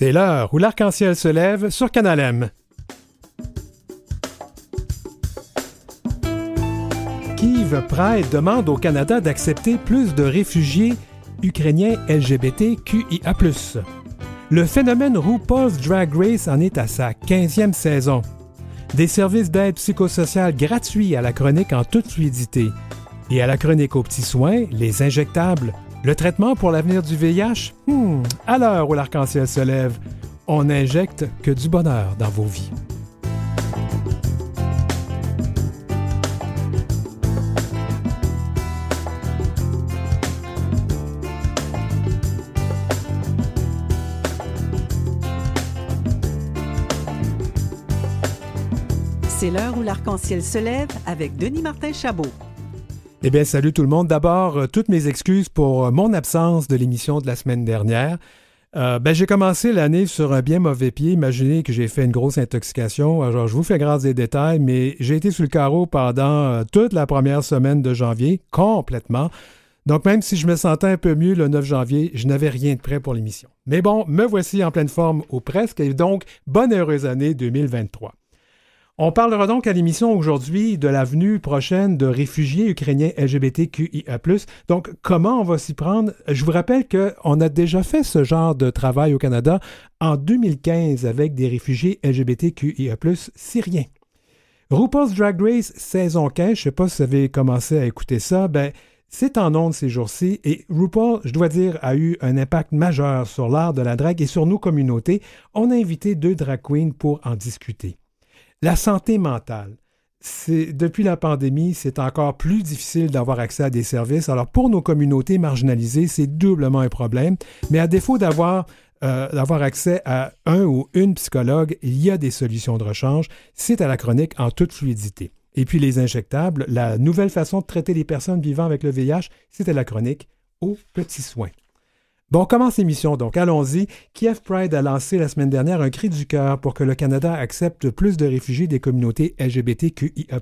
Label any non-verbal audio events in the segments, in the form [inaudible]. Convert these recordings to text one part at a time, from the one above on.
C'est l'heure où l'arc-en-ciel se lève sur Canalem. M. Pride demande au Canada d'accepter plus de réfugiés ukrainiens LGBTQIA. Le phénomène RuPaul's Drag Race en est à sa 15e saison. Des services d'aide psychosociale gratuits à la chronique en toute fluidité et à la chronique aux petits soins, les injectables, le traitement pour l'avenir du VIH hmm, À l'heure où l'arc-en-ciel se lève, on n'injecte que du bonheur dans vos vies. C'est l'heure où l'arc-en-ciel se lève avec Denis Martin Chabot. Eh bien, salut tout le monde. D'abord, euh, toutes mes excuses pour euh, mon absence de l'émission de la semaine dernière. Euh, ben, j'ai commencé l'année sur un bien mauvais pied. Imaginez que j'ai fait une grosse intoxication. Alors, je vous fais grâce des détails, mais j'ai été sous le carreau pendant toute la première semaine de janvier, complètement. Donc, même si je me sentais un peu mieux le 9 janvier, je n'avais rien de prêt pour l'émission. Mais bon, me voici en pleine forme ou presque, et donc, bonne heureuse année 2023. On parlera donc à l'émission aujourd'hui de la venue prochaine de réfugiés ukrainiens LGBTQIA+. Donc, comment on va s'y prendre? Je vous rappelle qu'on a déjà fait ce genre de travail au Canada en 2015 avec des réfugiés LGBTQIA+, syriens. RuPaul's Drag Race saison 15, je ne sais pas si vous avez commencé à écouter ça, ben, c'est en ondes ces jours-ci et RuPaul, je dois dire, a eu un impact majeur sur l'art de la drague et sur nos communautés. On a invité deux drag queens pour en discuter. La santé mentale. Depuis la pandémie, c'est encore plus difficile d'avoir accès à des services. Alors pour nos communautés marginalisées, c'est doublement un problème. Mais à défaut euh, d'avoir accès à un ou une psychologue, il y a des solutions de rechange. C'est à la chronique en toute fluidité. Et puis les injectables, la nouvelle façon de traiter les personnes vivant avec le VIH, c'est à la chronique aux petits soins. Bon, commence l'émission donc, allons-y. Kiev Pride a lancé la semaine dernière un cri du cœur pour que le Canada accepte plus de réfugiés des communautés LGBTQIA,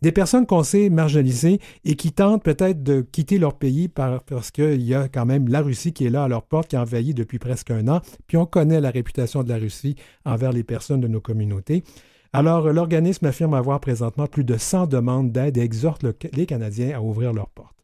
des personnes qu'on sait marginalisées et qui tentent peut-être de quitter leur pays parce qu'il y a quand même la Russie qui est là à leur porte, qui a envahi depuis presque un an, puis on connaît la réputation de la Russie envers les personnes de nos communautés. Alors, l'organisme affirme avoir présentement plus de 100 demandes d'aide et exhorte les Canadiens à ouvrir leurs portes.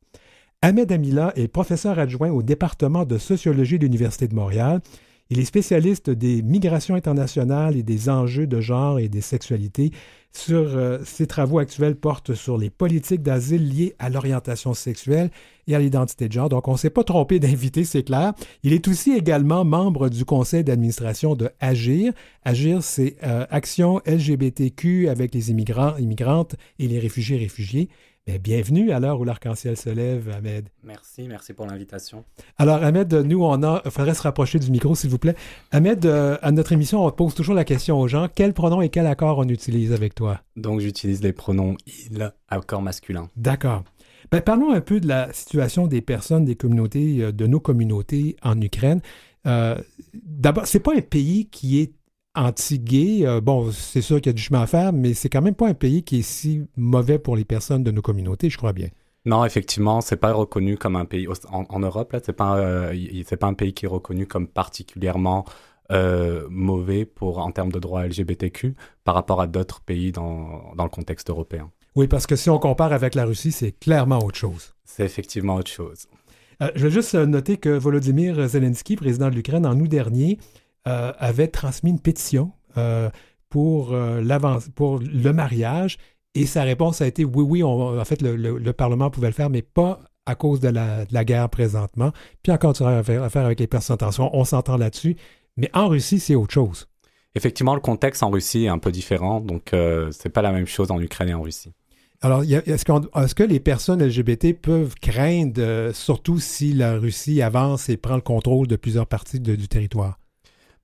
Ahmed Amila est professeur adjoint au département de sociologie de l'Université de Montréal. Il est spécialiste des migrations internationales et des enjeux de genre et des sexualités. Sur, euh, ses travaux actuels portent sur les politiques d'asile liées à l'orientation sexuelle et à l'identité de genre. Donc, on ne s'est pas trompé d'inviter, c'est clair. Il est aussi également membre du conseil d'administration de Agir. Agir, c'est euh, Action LGBTQ avec les immigrants, immigrantes et les réfugiés, réfugiés. Ben, bienvenue à l'heure où l'arc-en-ciel se lève, Ahmed. Merci, merci pour l'invitation. Alors, Ahmed, nous, on a. Il faudrait se rapprocher du micro, s'il vous plaît. Ahmed, euh, à notre émission, on pose toujours la question aux gens quel pronom et quel accord on utilise avec toi Donc, j'utilise les pronoms il, accord masculin. D'accord. Ben, parlons un peu de la situation des personnes, des communautés, euh, de nos communautés en Ukraine. Euh, d'abord, D'abord, n'est pas un pays qui est anti euh, bon, c'est sûr qu'il y a du chemin à faire, mais c'est quand même pas un pays qui est si mauvais pour les personnes de nos communautés, je crois bien. Non, effectivement, c'est pas reconnu comme un pays. En, Europe, là, c'est pas, euh, c'est pas un pays qui est reconnu comme particulièrement euh, mauvais pour, en termes de droits LGBTQ par rapport à d'autres pays dans, le contexte européen. Oui, parce que si on compare avec la Russie, c'est clairement autre chose. C'est effectivement autre chose. je veux juste noter que Volodymyr Zelensky, président de l'Ukraine, en août dernier, euh, avait transmis une pétition euh, pour, euh, pour le mariage. Et sa réponse a été oui, oui, on, en fait, le, Parlement pouvait le faire, mais pas à cause de la, guerre présentement. Puis encore, tu as affaire, avec les personnes en tension, on s'entend là-dessus. Mais en Russie, c'est autre chose. Effectivement, le contexte en Russie est un peu différent, donc ce c'est pas la même chose en Ukraine et en Russie. Alors, est-ce est que les personnes LGBT peuvent craindre, surtout si la Russie avance et prend le contrôle de plusieurs parties du territoire?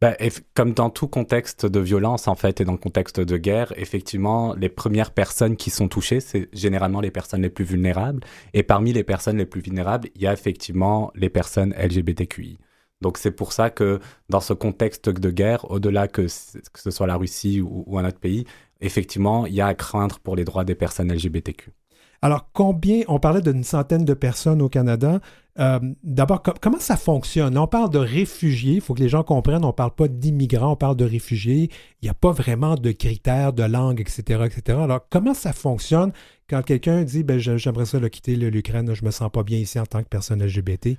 Bah, comme dans tout contexte de violence, en fait, et dans le contexte de guerre, effectivement, les premières personnes qui sont touchées, c'est généralement les personnes les plus vulnérables. Et parmi les personnes les plus vulnérables, il y a effectivement les personnes LGBTQI. Donc c'est pour ça que dans ce contexte de guerre, au-delà que, ce soit la Russie ou, ou un autre pays, effectivement, il y a à craindre pour les droits des personnes LGBTQ. Alors, combien, on parlait d'une centaine de personnes au Canada, euh, d'abord, comment ça fonctionne? on parle de réfugiés, il faut que les gens comprennent, on ne parle pas d'immigrants, on parle de réfugiés. Il n'y a pas vraiment de critères de langue, etc., etc. Alors, comment ça fonctionne quand quelqu'un dit ben, J'aimerais ça quitter l'Ukraine, je ne me sens pas bien ici en tant que personne LGBT?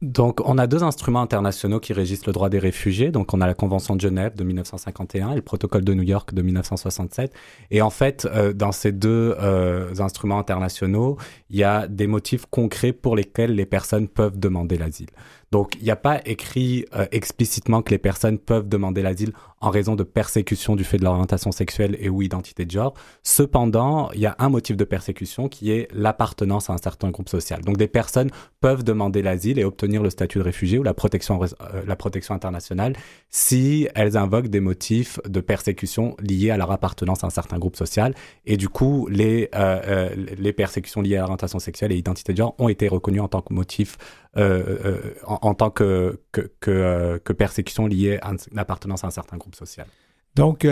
Donc, on a deux instruments internationaux qui régissent le droit des réfugiés. Donc, on a la Convention de Genève de 1951 et le Protocole de New York de 1967. Et en fait, euh, dans ces deux euh, instruments internationaux, il y a des motifs concrets pour lesquels les personnes peuvent demander l'asile. Donc, il n'y a pas écrit euh, explicitement que les personnes peuvent demander l'asile en raison de persécution du fait de leur orientation sexuelle et ou identité de genre. Cependant, il y a un motif de persécution qui est l'appartenance à un certain groupe social. Donc, des personnes peuvent demander l'asile et obtenir le statut de réfugié ou la protection, euh, la protection internationale si elles invoquent des motifs de persécution liés à leur appartenance à un certain groupe social. Et du coup, les, euh, les persécutions liées à l'orientation sexuelle et identité de genre ont été reconnues en tant que motifs, euh, euh, en, tant que, que, euh, persécution liée à l'appartenance à un certain groupe social. Donc,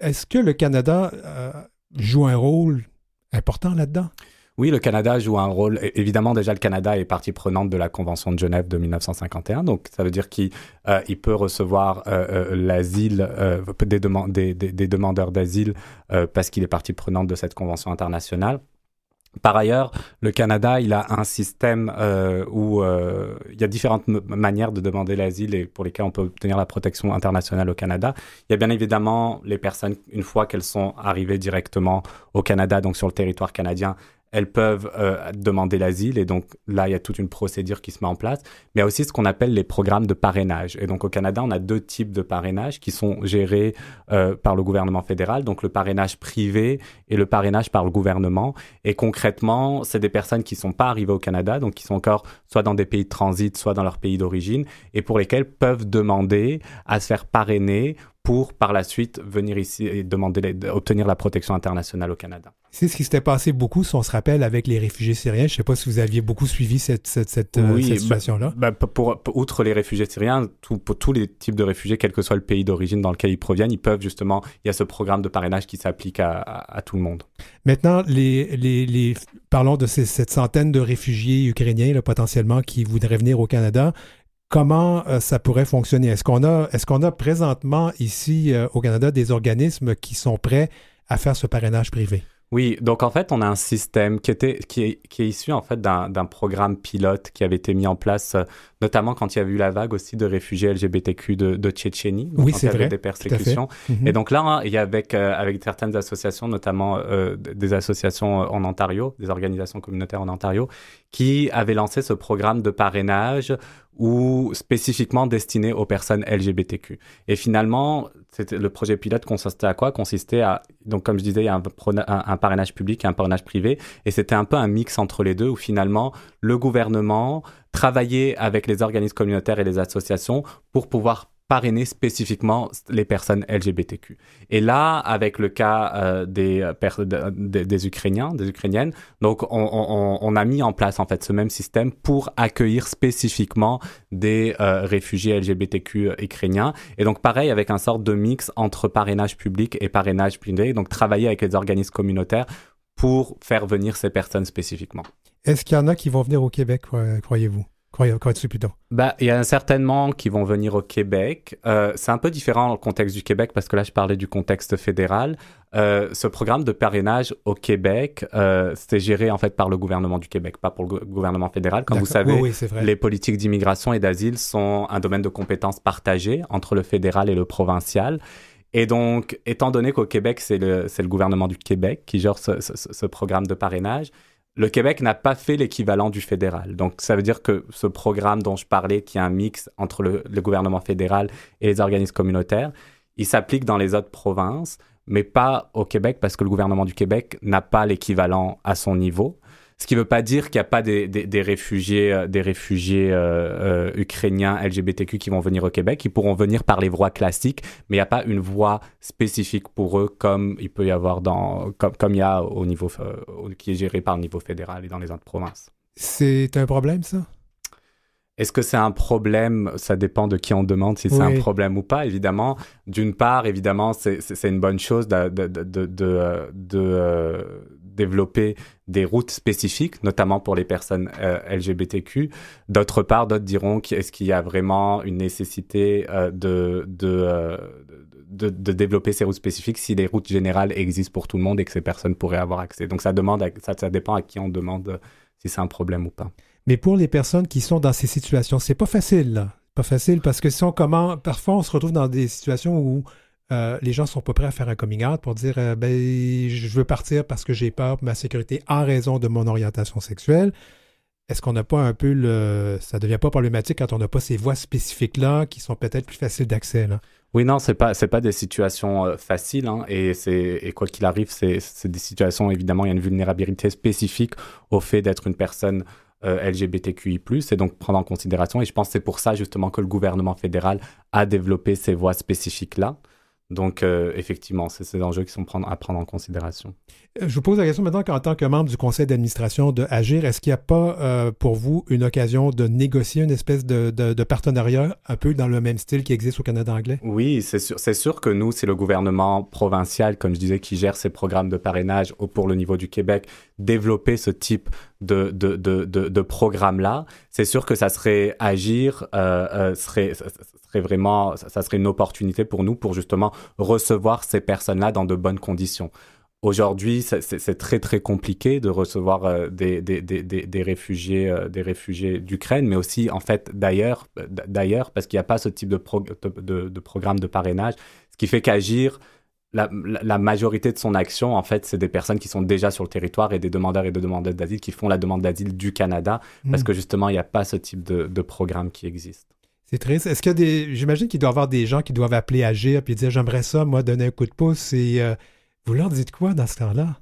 est-ce que le Canada joue un rôle important là-dedans? Oui, le Canada joue un rôle. Évidemment, déjà, le Canada est partie prenante de la Convention de Genève de 1951. Donc, ça veut dire qu'il peut recevoir l'asile, des, demandeurs d'asile parce qu'il est partie prenante de cette Convention internationale. Par ailleurs, le Canada, il a un système euh, où euh, il y a différentes manières de demander l'asile et pour lesquelles on peut obtenir la protection internationale au Canada. Il y a bien évidemment les personnes, une fois qu'elles sont arrivées directement au Canada, donc sur le territoire canadien, elles peuvent euh, demander l'asile et donc là il y a toute une procédure qui se met en place, mais aussi ce qu'on appelle les programmes de parrainage. Et donc au Canada on a deux types de parrainage qui sont gérés euh, par le gouvernement fédéral, donc le parrainage privé et le parrainage par le gouvernement. Et concrètement c'est des personnes qui ne sont pas arrivées au Canada, donc qui sont encore soit dans des pays de transit, soit dans leur pays d'origine, et pour lesquelles peuvent demander à se faire parrainer pour par la suite venir ici et demander obtenir la protection internationale au Canada. C'est ce qui s'était passé beaucoup, si on se rappelle, avec les réfugiés syriens. Je ne sais pas si vous aviez beaucoup suivi cette, euh, bah, situation-là. Bah, pour, outre les réfugiés syriens, pour tous les types de réfugiés, quel que soit le pays d'origine dans lequel ils proviennent, ils peuvent justement, il y a ce programme de parrainage qui s'applique à, tout le monde. Maintenant, parlons de cette centaine de réfugiés ukrainiens potentiellement qui voudraient venir au Canada comment euh, ça pourrait fonctionner? Est-ce qu'on a, est qu'on a présentement ici euh, au Canada des organismes qui sont prêts à faire ce parrainage privé? Oui, donc en fait, on a un système qui, était, qui, est, issu en fait d'un programme pilote qui avait été mis en place, euh, notamment quand il y a eu la vague aussi de réfugiés LGBTQ de, Tchétchénie, oui, c'est vrai, des persécutions. Mm-hmm. Et donc là, hein, il y avec, avec certaines associations, notamment des associations en Ontario, des organisations communautaires en Ontario, qui avaient lancé ce programme de parrainage ou spécifiquement destinés aux personnes LGBTQ. Et finalement, le projet pilote consistait à quoi Consistait à, donc comme je disais, il y a un, un parrainage public et un parrainage privé, et c'était un peu un mix entre les deux, où finalement, le gouvernement travaillait avec les organismes communautaires et les associations pour pouvoir parrainer spécifiquement les personnes LGBTQ. Et là, avec le cas euh, des, euh, des, Ukrainiens, des Ukrainiennes, donc on, a mis en place en fait ce même système pour accueillir spécifiquement des euh, réfugiés LGBTQ ukrainiens. Et donc pareil, avec un sort de mix entre parrainage public et parrainage privé, donc travailler avec les organismes communautaires pour faire venir ces personnes spécifiquement. Est-ce qu'il y en a qui vont venir au Québec, croyez-vous bah, Il y en a certainement qui vont venir au Québec. Euh, c'est un peu différent dans le contexte du Québec parce que là, je parlais du contexte fédéral. Euh, ce programme de parrainage au Québec, euh, c'était géré en fait par le gouvernement du Québec, pas pour le gouvernement fédéral. Comme vous savez, les politiques d'immigration et d'asile sont un domaine de compétences partagé entre le fédéral et le provincial. Et donc, étant donné qu'au Québec, c'est le, gouvernement du Québec qui gère ce, ce programme de parrainage, le Québec n'a pas fait l'équivalent du fédéral. Donc ça veut dire que ce programme dont je parlais, qui est un mix entre le, gouvernement fédéral et les organismes communautaires, il s'applique dans les autres provinces, mais pas au Québec parce que le gouvernement du Québec n'a pas l'équivalent à son niveau. Ce qui ne veut pas dire qu'il n'y a pas des, des, réfugiés, des réfugiés euh, euh, euh, ukrainiens LGBTQ qui vont venir au Québec. Ils pourront venir par les voies classiques, mais il n'y a pas une voie spécifique pour eux comme il peut y avoir dans, comme, comme il y a au niveau, qui est géré par le niveau fédéral et dans les autres provinces. C'est un problème, ça? Est-ce que c'est un problème Ça dépend de qui on demande si c'est un problème ou pas, évidemment. D'une part, évidemment, c'est une bonne chose de, de, de développer des routes spécifiques, notamment pour les personnes euh, LGBTQ. D'autre part, d'autres diront quest ce qu'il y a vraiment une nécessité euh, de, euh, de, de, développer ces routes spécifiques si les routes générales existent pour tout le monde et que ces personnes pourraient avoir accès. Donc ça, demande ça, ça dépend à qui on demande si c'est un problème ou pas. Mais pour les personnes qui sont dans ces situations, c'est pas facile. Pas facile parce que sont comment parfois on se retrouve dans des situations où euh, les gens sont pas prêts à faire un coming out pour dire euh, ben, je veux partir parce que j'ai peur pour ma sécurité en raison de mon orientation sexuelle. Est-ce qu'on n'a pas un peu le. Ça devient pas problématique quand on n'a pas ces voies spécifiques-là qui sont peut-être plus faciles d'accès? Oui, non, c'est pas, pas des situations euh, faciles. Hein, et, quoi qu'il arrive, c'est, des situations, évidemment, il y a une vulnérabilité spécifique au fait d'être une personne LGBTQI+, et donc prendre en considération. Et je pense que c'est pour ça justement que le gouvernement fédéral a développé ces voies spécifiques-là. Donc, euh, effectivement, c'est ces enjeux qui sont prendre, à prendre en considération. Euh, je vous pose la question maintenant qu'en tant que membre du conseil d'administration de Agir, est-ce qu'il n'y a pas euh, pour vous une occasion de négocier une espèce de, partenariat un peu dans le même style qui existe au Canada anglais? Oui, c'est sûr, c'est sûr que nous, c'est le gouvernement provincial, comme je disais, qui gère ces programmes de parrainage pour le niveau du Québec, développer ce type de, de, programme-là. C'est sûr que ça serait Agir, euh, serait, serait vraiment, ça, serait une opportunité pour nous pour justement recevoir ces personnes-là dans de bonnes conditions. Aujourd'hui, c'est très très compliqué de recevoir euh, des, des, des, des réfugiés, euh, des réfugiés d'Ukraine, mais aussi en fait d'ailleurs, d'ailleurs, parce qu'il n'y a pas ce type de, de, programme de parrainage, ce qui fait qu'agir la, la, majorité de son action, en fait, c'est des personnes qui sont déjà sur le territoire et des demandeurs et des demandeurs d'asile qui font la demande d'asile du Canada, parce mmh. que justement, il n'y a pas ce type de programme qui existe. C'est triste. Est-ce que des. J'imagine qu'il doit y avoir des gens qui doivent appeler à agir puis dire j'aimerais ça, moi, donner un coup de pouce. Et euh, vous leur dites quoi dans ce temps-là?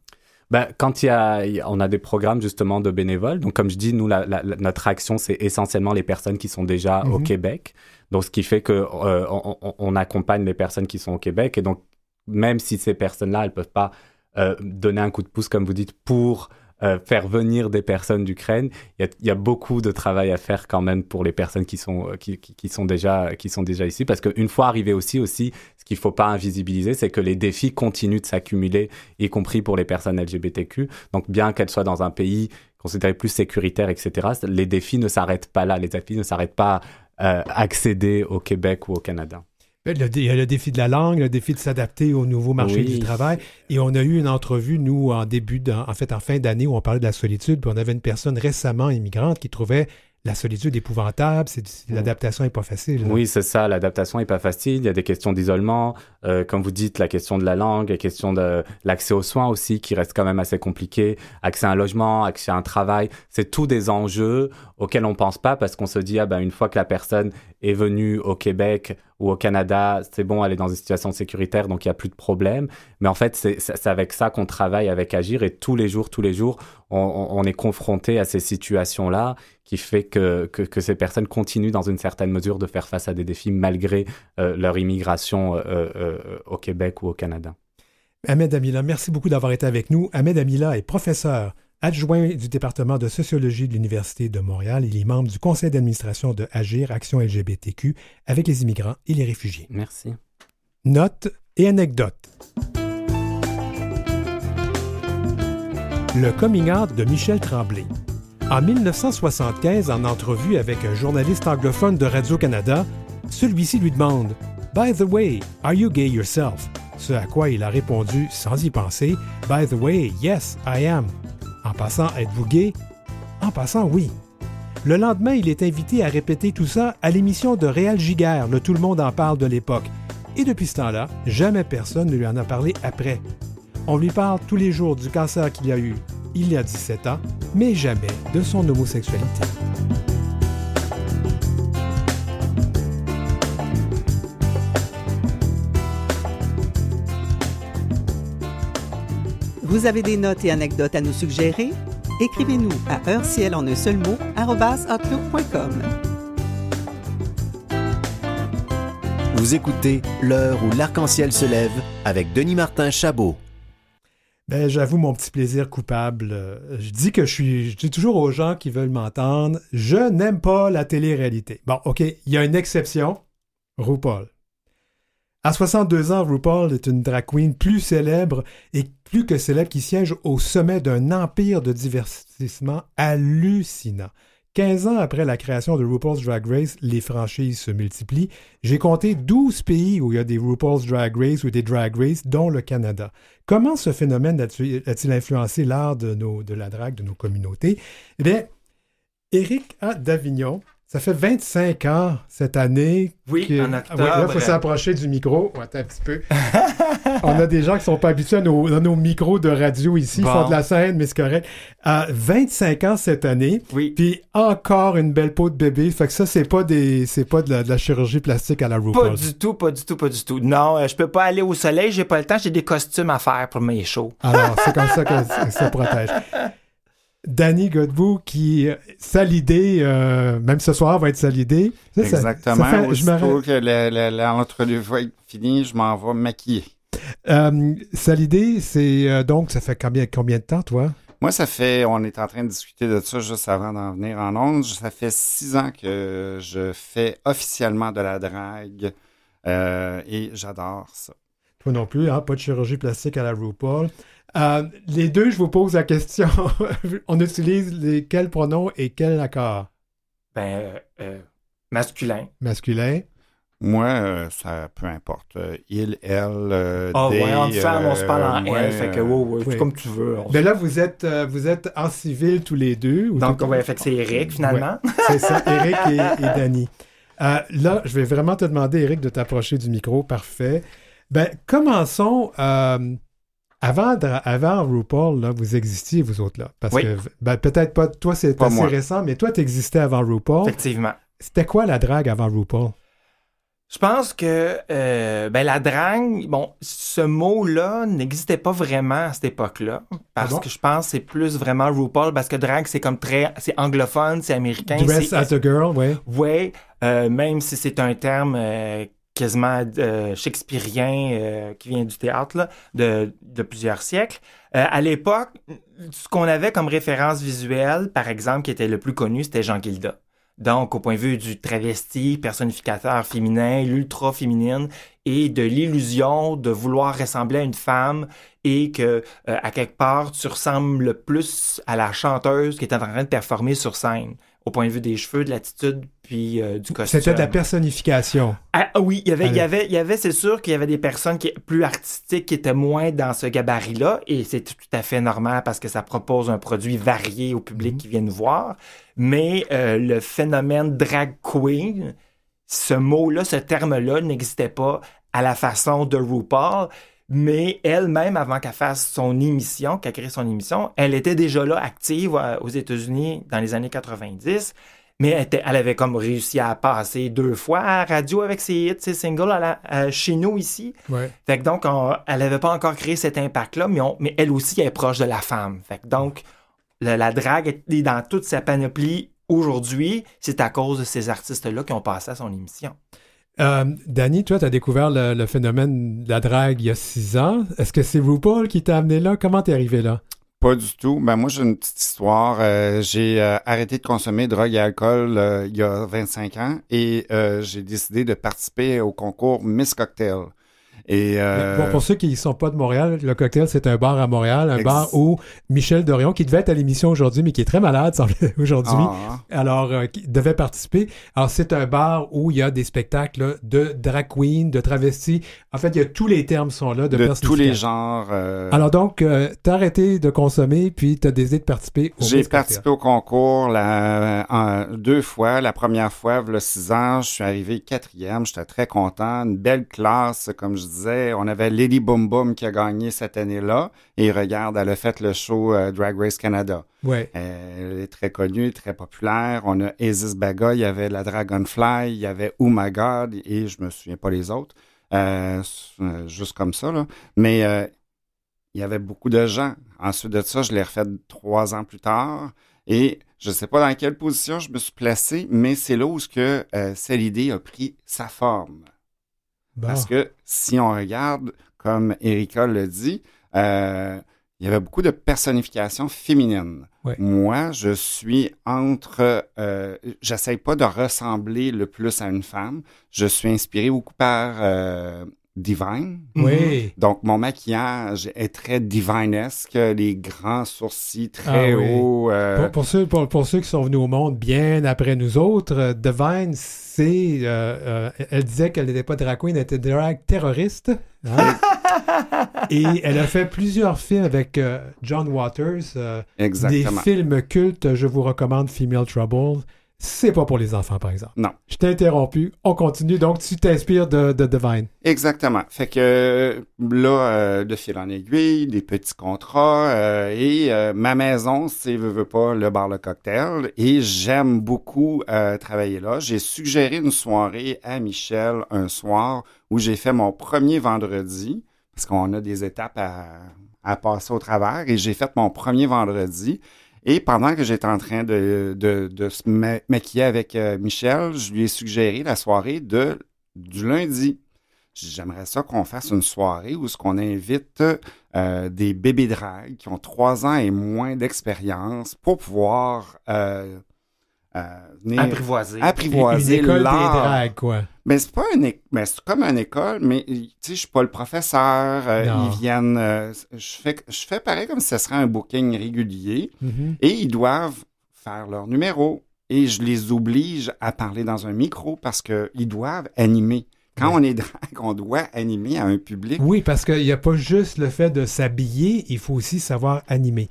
Ben, quand il y a, on a des programmes justement de bénévoles. Donc, comme je dis, nous, notre action, c'est essentiellement les personnes qui sont déjà au mm-hmm. Québec. Donc, ce qui fait que euh, on, accompagne les personnes qui sont au Québec. Et donc, même si ces personnes-là, elles peuvent pas euh, donner un coup de pouce, comme vous dites, pour euh, faire venir des personnes d'Ukraine. Il y, y, a beaucoup de travail à faire quand même pour les personnes qui sont, euh, qui, qui, sont, déjà, qui sont déjà ici, parce qu'une fois arrivé aussi, aussi, ce qu'il ne faut pas invisibiliser, c'est que les défis continuent de s'accumuler, y compris pour les personnes LGBTQ. Donc bien qu'elles soient dans un pays considéré plus sécuritaire, etc., les défis ne s'arrêtent pas là, les défis ne s'arrêtent pas à euh, accéder au Québec ou au Canada. Ben, le, il le défi de la langue, le défi de s'adapter au nouveau marché du travail. Et on a eu une entrevue, nous, en début, en fait, en fin d'année, où on parlait de la solitude. Puis on avait une personne récemment immigrante qui trouvait la solitude épouvantable, c'est mm. l'adaptation n'est pas facile. Oui, c'est ça, l'adaptation n'est pas facile. Il y a des questions d'isolement, euh, comme vous dites, la question de la langue, la question de l'accès aux soins aussi, qui reste quand même assez compliqué, accès à un logement, accès à un travail, c'est tous des enjeux auxquels on ne pense pas parce qu'on se dit ah ben, une fois que la personne est venue au Québec ou au Canada, c'est bon, elle est dans une situation sécuritaire, donc il n'y a plus de problème. Mais en fait, c'est avec ça qu'on travaille avec Agir et tous les jours, tous les jours, on, est confronté à ces situations-là qui fait que, que, ces personnes continuent dans une certaine mesure de faire face à des défis malgré euh, leur immigration euh, euh, au Québec ou au Canada. Ahmed Amila, merci beaucoup d'avoir été avec nous. Ahmed Amila est professeur Adjoint du département de sociologie de l'Université de Montréal, il est membre du conseil d'administration de Agir Action LGBTQ avec les immigrants et les réfugiés. Merci. Note et anecdote. Le coming out de Michel Tremblay. En 1975, en entrevue avec un journaliste anglophone de Radio-Canada, celui-ci lui demande By the way, are you gay yourself? Ce à quoi il a répondu sans y penser By the way, yes, I am. En passant, êtes-vous gay? En passant, oui. Le lendemain, il est invité à répéter tout ça à l'émission de Réal Giguère, le Tout le monde en parle de l'époque. Et depuis ce temps-là, jamais personne ne lui en a parlé après. On lui parle tous les jours du cancer qu'il a eu il y a 17 ans, mais jamais de son homosexualité. Vous avez des notes et anecdotes à nous suggérer? Écrivez-nous à ciel en un seul mot, hotlook.com Vous écoutez L'heure où l'arc-en-ciel se lève avec Denis Martin Chabot. Ben, j'avoue mon petit plaisir coupable. Euh, je dis que je suis, je dis toujours aux gens qui veulent m'entendre, je n'aime pas la télé-réalité. Bon, ok, il y a une exception, RuPaul. À 62 ans, RuPaul est une drag queen plus célèbre et plus que célèbre qui siège au sommet d'un empire de divertissement hallucinant. 15 ans après la création de RuPaul's Drag Race, les franchises se multiplient. J'ai compté 12 pays où il y a des RuPaul's Drag Race ou des Drag Race, dont le Canada. Comment ce phénomène a-t-il influencé l'art de, la drague, de nos communautés? Eh bien, Eric A. d'Avignon, ça fait 25 ans cette année. Oui, en ah octobre. là, il faut s'approcher du micro. Attends un petit peu. [laughs] on a des gens qui sont pas habitués à nos, micros de radio ici, ils font de la scène, mais c'est correct. À euh, 25 ans cette année, puis encore une belle peau de bébé. Fait que ça, c'est pas des, c'est pas de la, chirurgie plastique à la roue Pas du tout, pas du tout, pas du tout. Non, euh, je peux pas aller au soleil, j'ai pas le temps, j'ai des costumes à faire pour mes shows. Alors, c'est comme ça que ça protège. Danny Godbout qui euh, salidé, même ce soir va être salidé. Exactement. Je trouve je que lentre va fini, je m'en vais maquiller ça, euh, l'idée, c'est euh, donc, ça fait combien, de temps, toi? Moi, ça fait, on est en train de discuter de ça juste avant d'en venir en ondes. Ça fait six ans que je fais officiellement de la drague euh, et j'adore ça. Toi non plus, hein? pas de chirurgie plastique à la RuPaul. les deux, je vous pose la question. [laughs] on utilise les, quels pronoms et quel accord? Ben, masculin. Masculin. Moi, euh, ça, peu importe. Euh, il, elle, euh, Ah, oh, ouais, on se parle en elle, fait que comme tu veux. Mais ben là, vous êtes, vous êtes en civil tous les deux. Donc, on va que c'est Eric, finalement. [laughs] c'est ça, Eric et, [laughs] Danny. là, je vais vraiment te demander, Eric, de t'approcher du micro. Parfait. Ben, commençons. Avant, avant RuPaul, là, vous existiez, vous autres, là. Parce que ben, peut-être pas. Toi, c'est assez récent, mais toi, tu existais avant RuPaul. Effectivement. C'était quoi la drague avant RuPaul? Je pense que euh, ben, la drague, bon, ce mot-là n'existait pas vraiment à cette époque-là. Parce que je pense que c'est plus vraiment RuPaul, parce que drague, c'est comme très. C'est anglophone, c'est américain. Dress as a girl, ouais. Oui, euh, même si c'est un terme euh, quasiment euh, shakespearien euh, qui vient du théâtre là, de, de, plusieurs siècles. à l'époque, ce qu'on avait comme référence visuelle, par exemple, qui était le plus connu, c'était Jean Gilda. Donc, au point de vue du travesti, personnificateur féminin, l'ultra-féminine, et de l'illusion de vouloir ressembler à une femme et que, euh, à quelque part, tu ressembles plus à la chanteuse qui est en train de performer sur scène au point de vue des cheveux, de l'attitude, puis euh, du costume. C'était de la personnification. Ah, ah oui, il y avait, il y avait, il y avait c'est sûr qu'il y avait des personnes qui, plus artistiques qui étaient moins dans ce gabarit-là, et c'est tout à fait normal parce que ça propose un produit varié au public mhm. qui vient nous voir. Mais euh, le phénomène drag queen, ce mot-là, ce terme-là n'existait pas à la façon de RuPaul. Mais elle-même, avant qu'elle fasse son émission, qu'elle crée son émission, elle était déjà là active euh, aux États-Unis dans les années 90. Mais elle, avait comme réussi à passer deux fois à radio avec ses hits, ses singles chez nous ici. Fait que donc, elle n'avait pas encore créé cet impact-là, mais, elle aussi est proche de la femme. Fait que donc, la drague est dans toute sa panoplie aujourd'hui. C'est à cause de ces artistes-là qui ont passé à son émission. Euh, Danny, toi, tu as découvert le, phénomène de la drague il y a six ans. Est-ce que c'est vous, Paul, qui t'a amené là? Comment t'es arrivé là? Pas du tout. Ben, moi, j'ai une petite histoire. Euh, j'ai euh, arrêté de consommer drogue et alcool euh, il y a 25 ans et j'ai décidé de participer au concours Miss Cocktail. Et euh, pour ceux qui ne sont pas de Montréal, le cocktail, c'est un bar à Montréal, un bar où Michel Dorion, qui devait être à l'émission aujourd'hui, mais qui est très malade [laughs] aujourd'hui, ah. alors euh, devait participer. Alors, c'est un bar où il y a des spectacles de drag queen, de travestis. En fait, il y a tous les termes sont là, de, tous les genres. Euh. Alors donc, t'as arrêté de consommer, puis t'as décidé de participer au J'ai participé au concours la, deux fois. La première fois, le 6 ans, je suis arrivé quatrième. J'étais très content. Une belle classe, comme je disais on avait Lily Boom Boom qui a gagné cette année-là, et regarde, elle a fait le show euh, Drag Race Canada. elle est très connue, très populaire. On a Isis Baga, il y avait la Dragonfly, il y avait Oh My God, et je me souviens pas les autres, euh, euh, juste comme ça, là. Mais il y avait beaucoup de gens. Ensuite de ça, je l'ai refait trois ans plus tard, et je ne sais pas dans quelle position je me suis placé, mais c'est là où ce que, a pris sa forme. Parce que si on regarde, comme Erika le dit, euh, il y avait beaucoup de personnification féminine. Moi, je suis entre. Euh, J'essaye pas de ressembler le plus à une femme. Je suis inspiré beaucoup par euh, divine. Oui. Mhm. Donc, mon maquillage est très divinesque, les grands sourcils très ah hauts. Euh, pour, ceux, qui sont venus au monde bien après nous autres, euh, divine, c'est. Euh, elle disait qu'elle n'était pas drag queen, elle était drag terroriste. Hein. [laughs] Et elle a fait plusieurs films avec John Waters. Des films cultes, je vous recommande Female Trouble c'est pas pour les enfants, par exemple. Non. Je t'ai interrompu. On continue. Donc, tu t'inspires de, de, Divine. Exactement. Fait que là, euh, de fil en aiguille, des petits contrats. Euh, et euh, ma maison, c'est veux, veux pas le bar le cocktail. Et j'aime beaucoup travailler là. J'ai suggéré une soirée à Michel un soir où j'ai fait mon premier vendredi parce qu'on a des étapes à, à passer au travers. Et j'ai fait mon premier vendredi. Et pendant que j'étais en train de, de, de se maquiller avec euh, Michel, je lui ai suggéré la soirée de, du lundi. J'aimerais ça qu'on fasse une soirée où ce qu'on invite euh, des bébés drag qui ont trois ans et moins d'expérience pour pouvoir euh, venir apprivoiser, apprivoiser l'art. quoi. Mais c'est pas un, mais c'est comme une école, mais tu sais, je suis pas le professeur. Euh, ils viennent, euh, je fais, je fais pareil comme si ce serait un booking régulier, mm-hmm. et ils doivent faire leur numéro. Et je les oblige à parler dans un micro parce qu'ils doivent animer. Quand on est drag, on doit animer à un public. Oui, parce qu'il n'y a pas juste le fait de s'habiller, il faut aussi savoir animer.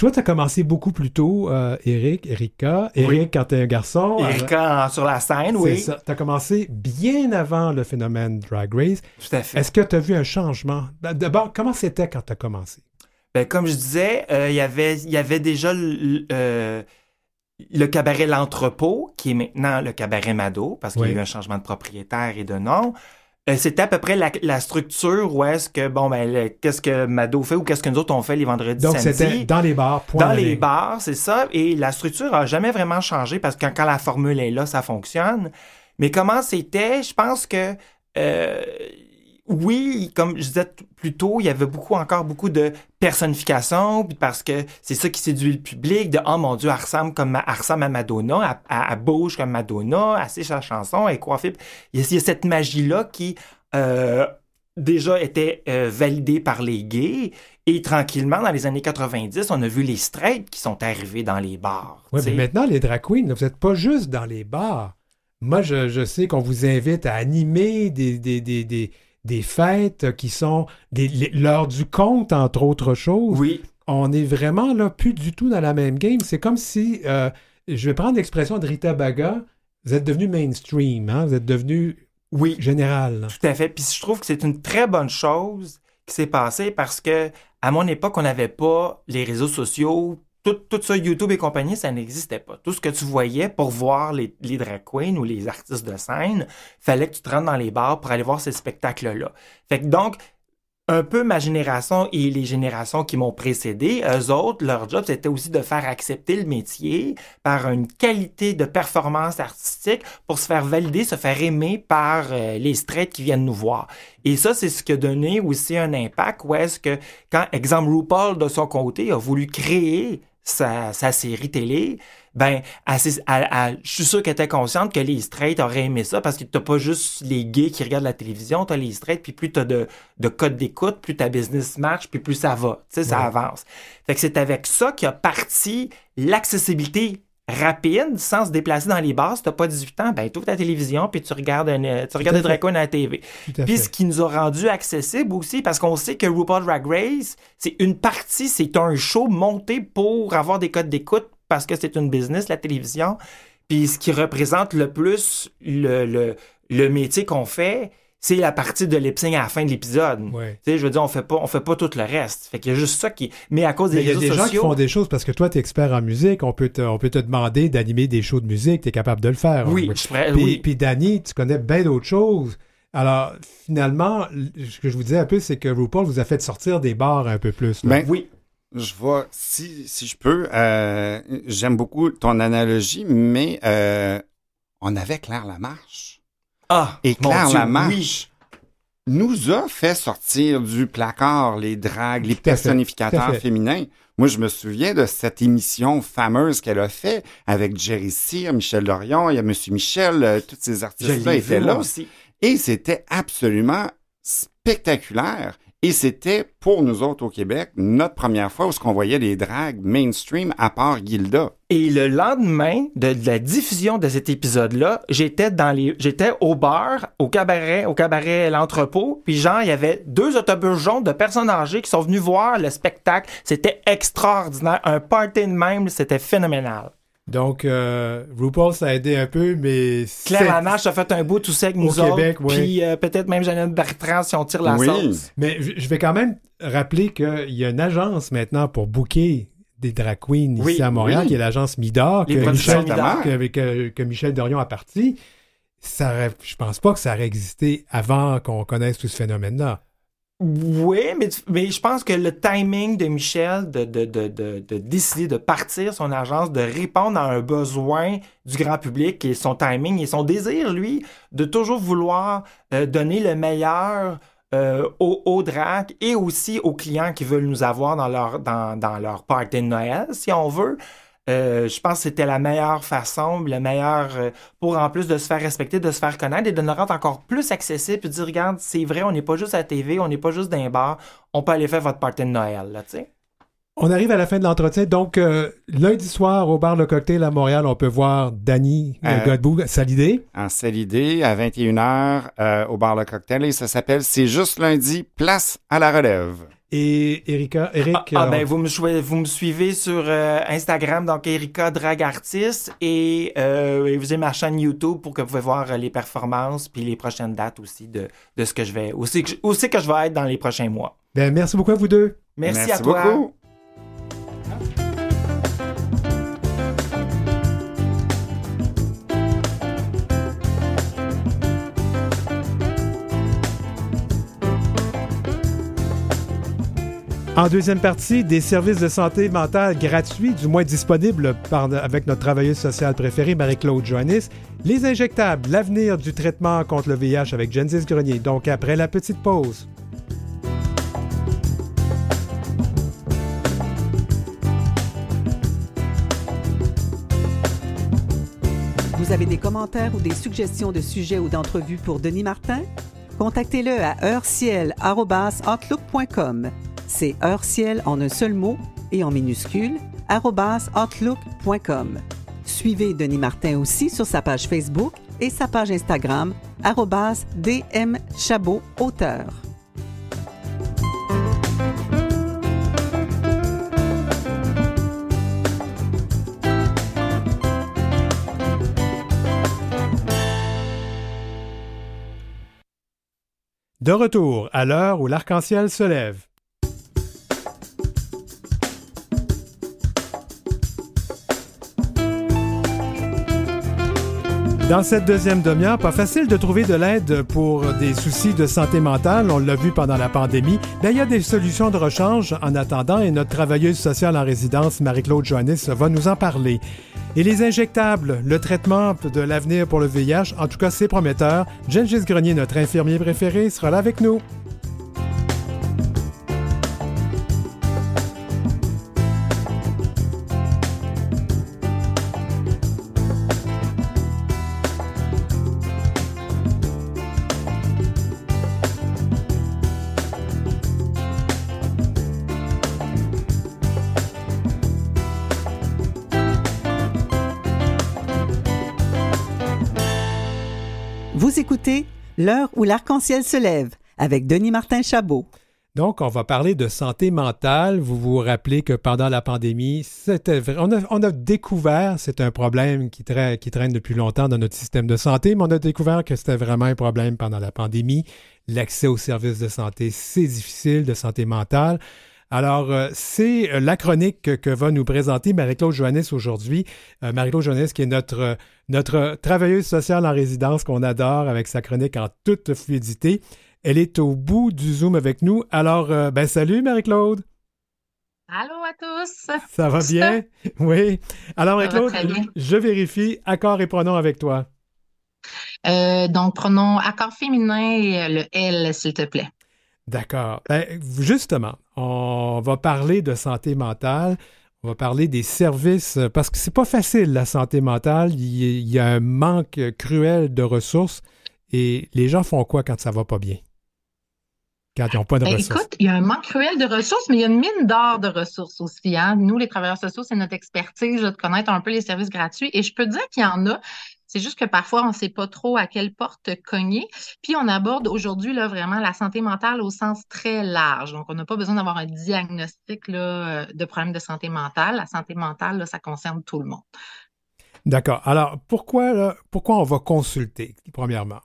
Toi, tu as commencé beaucoup plus tôt, euh, Eric, Erika. Eric, quand tu es un garçon. Euh, Erika sur la scène, oui. C'est Tu as commencé bien avant le phénomène Drag Race. Tout à fait. Est-ce que tu as vu un changement? D'abord, comment c'était quand tu as commencé? Ben, comme je disais, euh, y il y avait déjà euh, le cabaret L'Entrepôt, qui est maintenant le cabaret Mado, parce qu'il y a eu un changement de propriétaire et de nom. Euh, c'était à peu près la, structure où est-ce que, bon, ben, qu'est-ce que Mado fait ou qu'est-ce que nous autres on fait les vendredis Donc, c'était dans les bars, point Dans les bars, c'est ça. Et la structure a jamais vraiment changé parce que quand la formule est là, ça fonctionne. Mais comment c'était, je pense que euh, oui, comme je disais plus tôt, il y avait beaucoup encore beaucoup de personnification, parce que c'est ça qui séduit le public, de oh mon Dieu, elle comme à Madonna, elle, bouge comme Madonna, elle sait sa chanson, et est Il y a, cette magie-là qui euh, déjà était euh, validée par les gays. Et tranquillement, dans les années 90, on a vu les straights qui sont arrivés dans les bars. Oui, mais maintenant, les drag queens, vous n'êtes pas juste dans les bars. Moi, je, sais qu'on vous invite à animer des, des, des des fêtes euh, qui sont l'heure du compte, entre autres choses. Oui. On est vraiment là, plus du tout dans la même game. C'est comme si, euh, je vais prendre l'expression de Rita Baga, vous êtes devenu mainstream, hein? vous êtes devenu oui, général. Tout à fait. Puis je trouve que c'est une très bonne chose qui s'est passée parce que à mon époque, on n'avait pas les réseaux sociaux, tout, tout, ça, YouTube et compagnie, ça n'existait pas. Tout ce que tu voyais pour voir les, les, drag queens ou les artistes de scène, fallait que tu te rendes dans les bars pour aller voir ces spectacles-là. Fait que donc, un peu ma génération et les générations qui m'ont précédé, eux autres, leur job, c'était aussi de faire accepter le métier par une qualité de performance artistique pour se faire valider, se faire aimer par euh, les straights qui viennent nous voir. Et ça, c'est ce qui a donné aussi un impact où est-ce que, quand, exemple, RuPaul, de son côté, a voulu créer sa, série télé, ben, je suis sûr qu'elle était consciente que les straight auraient aimé ça parce que t'as pas juste les gays qui regardent la télévision, t'as les straight puis plus t'as de, de codes d'écoute, plus ta business marche, puis plus ça va, tu sais, ça avance. Fait que c'est avec ça qu'il a parti l'accessibilité rapide sans se déplacer dans les bars. Si t'as pas 18 ans, ben ouvres ta télévision puis tu regardes, euh, tu regardes à la TV. Puis ce qui nous a rendu accessible aussi, parce qu'on sait que RuPaul Drag Race, c'est une partie, c'est un show monté pour avoir des codes d'écoute parce que c'est une business, la télévision. Puis ce qui représente le plus le, le métier qu'on fait, c'est la partie de l'épisode à la fin de l'épisode. je veux dire, on fait pas, on fait pas tout le reste. Fait y a juste ça qui. Mais à cause des Il y a des gens qui font des choses parce que toi, tu es expert en musique. On peut te, on peut te demander d'animer des shows de musique. Tu es capable de le faire. Oui, je puis, Danny, tu connais bien d'autres choses. Alors, finalement, ce que je vous disais un peu, c'est que RuPaul vous a fait sortir des bars un peu plus. Ben, oui. Je vois, si, je peux, euh, j'aime beaucoup ton analogie, mais euh, on avait clair la marche ah, et Claire Lamarche nous a fait sortir du placard les dragues, les personnificateurs féminins. Moi, je me souviens de cette émission fameuse qu'elle a faite avec Jerry Cyr, Michel Dorion, il y a Monsieur Michel, euh, tous ces artistes-là étaient là. Aussi. Et c'était absolument spectaculaire. Et c'était pour nous autres au Québec notre première fois où ce qu'on voyait des dragues mainstream à part Gilda. Et le lendemain de, la diffusion de cet épisode-là, j'étais dans les, j'étais au bar, au cabaret, au cabaret l'entrepôt, puis genre il y avait deux autobus jaunes de personnes âgées qui sont venues voir le spectacle. C'était extraordinaire, un party de même, c'était phénoménal. Donc, euh, RuPaul, ça a aidé un peu, mais... Claire ça a fait un bout tout sec, nous Au Puis euh, peut-être même Jeannette Bertrand, si on tire la oui. Mais je vais quand même rappeler qu'il y a une agence maintenant pour booker des drag queens ici à Montréal, qui est l'agence Midor, euh, que Michel, Dorion a parti. Ça je pense pas que ça aurait existé avant qu'on connaisse tout ce phénomène-là. Oui, mais, mais je pense que le timing de Michel de, de, de, de, décider de partir son agence, de répondre à un besoin du grand public et son timing et son désir, lui, de toujours vouloir euh, donner le meilleur euh, aux, et aussi aux clients qui veulent nous avoir dans leur, dans, dans leur party de Noël, si on veut. Euh, je pense que c'était la meilleure façon, le meilleur euh, pour en plus de se faire respecter, de se faire connaître et de nous rendre encore plus accessible. Puis dire, regarde, c'est vrai, on n'est pas juste à la TV, on n'est pas juste dans un bar, on peut aller faire votre party de Noël, là, tu sais. On arrive à la fin de l'entretien. Donc, euh, lundi soir, au bar Le Cocktail à Montréal, on peut voir Danny Godbout, Godbout Salidé. En Salidé, à 21h, au bar Le Cocktail. Et ça s'appelle C'est juste lundi, place à la relève. Et Erika, Eric. Ah, ah ben, euh, vous me, vous me suivez sur euh, Instagram, donc Erika Drag Artist, euh, et, vous avez ma chaîne YouTube pour que vous puissiez voir les performances puis les prochaines dates aussi de, ce que je vais, aussi que, aussi que je vais être dans les prochains mois. Ben, merci beaucoup à vous deux. Merci, à toi. En deuxième partie, des services de santé mentale gratuits, du moins disponibles avec notre travailleuse sociale préférée, Marie-Claude Joannis. Les injectables, l'avenir du traitement contre le VIH avec Genesis Grenier. Donc après la petite pause. Vous avez des commentaires ou des suggestions de sujets ou d'entrevues pour Denis Martin? Contactez-le à heureciel.outlook.com. C'est ciel en un seul mot et en minuscule, outlook.com. Suivez Denis Martin aussi sur sa page Facebook et sa page Instagram, DM Auteur. De retour à l'heure où l'arc-en-ciel se lève. Dans cette deuxième demi-heure, pas facile de trouver de l'aide pour des soucis de santé mentale. On l'a vu pendant la pandémie. Mais ben, il y a des solutions de rechange en attendant et notre travailleuse sociale en résidence, Marie-Claude Johannes, va nous en parler. Et les injectables, le traitement de l'avenir pour le VIH, en tout cas, c'est prometteur. Gengis Grenier, notre infirmier préféré, sera là avec nous. où l'arc-en-ciel se lève avec Denis Martin Chabot. Donc, on va parler de santé mentale. Vous vous rappelez que pendant la pandémie, c'était on, on a, découvert, c'est un problème qui traîne depuis longtemps dans notre système de santé, mais on a découvert que c'était vraiment un problème pendant la pandémie. L'accès aux services de santé, c'est difficile, de santé mentale. Alors, euh, c'est euh, la chronique que, va nous présenter Marie-Claude Joannès aujourd'hui. Euh, Marie-Claude Joannès qui est notre, notre travailleuse sociale en résidence qu'on adore avec sa chronique en toute fluidité. Elle est au bout du Zoom avec nous. Alors, ben salut Marie-Claude. Allô à tous. Ça va bien? [laughs] Oui. Alors, Marie-Claude, je vérifie accord et pronom avec toi. donc, pronom accord féminin et le L, s'il te plaît. D'accord. Ben, justement, on va parler de santé mentale. On va parler des services euh, parce que c'est pas facile la santé mentale. Il y a un manque cruel de ressources et les gens font quoi quand ça va pas bien? Quand ils n'ont pas de ben, ressources. Écoute, il y a un manque cruel de ressources, mais il y a une mine d'or de ressources aussi. Hein. Nous, les travailleurs sociaux, c'est notre expertise de connaître un peu les services gratuits et je peux dire qu'il y en a c'est juste que parfois, on ne sait pas trop à quelle porte cogner. Puis, on aborde aujourd'hui vraiment la santé mentale au sens très large. Donc, on n'a pas besoin d'avoir un diagnostic euh, de problème de santé mentale. La santé mentale, ça concerne tout le monde. D'accord. Alors, pourquoi, pourquoi on va consulter, premièrement?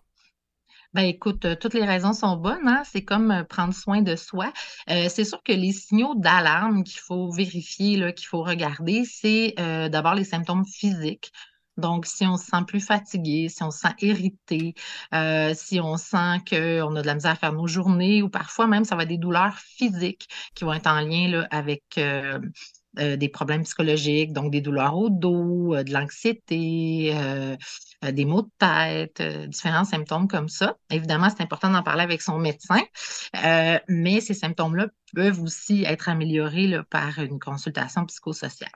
Ben écoute, euh, toutes les raisons sont bonnes. Hein. C'est comme euh, prendre soin de soi. c'est sûr que les signaux d'alarme qu'il faut vérifier, qu'il faut regarder, c'est d'abord les symptômes physiques. Donc, si on se sent plus fatigué, si on se sent irrité, euh, si on sent qu'on a de la misère à faire nos journées, ou parfois même, ça va être des douleurs physiques qui vont être en lien avec euh, euh, des problèmes psychologiques, donc des douleurs au dos, de l'anxiété, des maux de tête, différents symptômes comme ça. Évidemment, c'est important d'en parler avec son médecin, mais ces symptômes-là peuvent aussi être améliorés par une consultation psychosociale.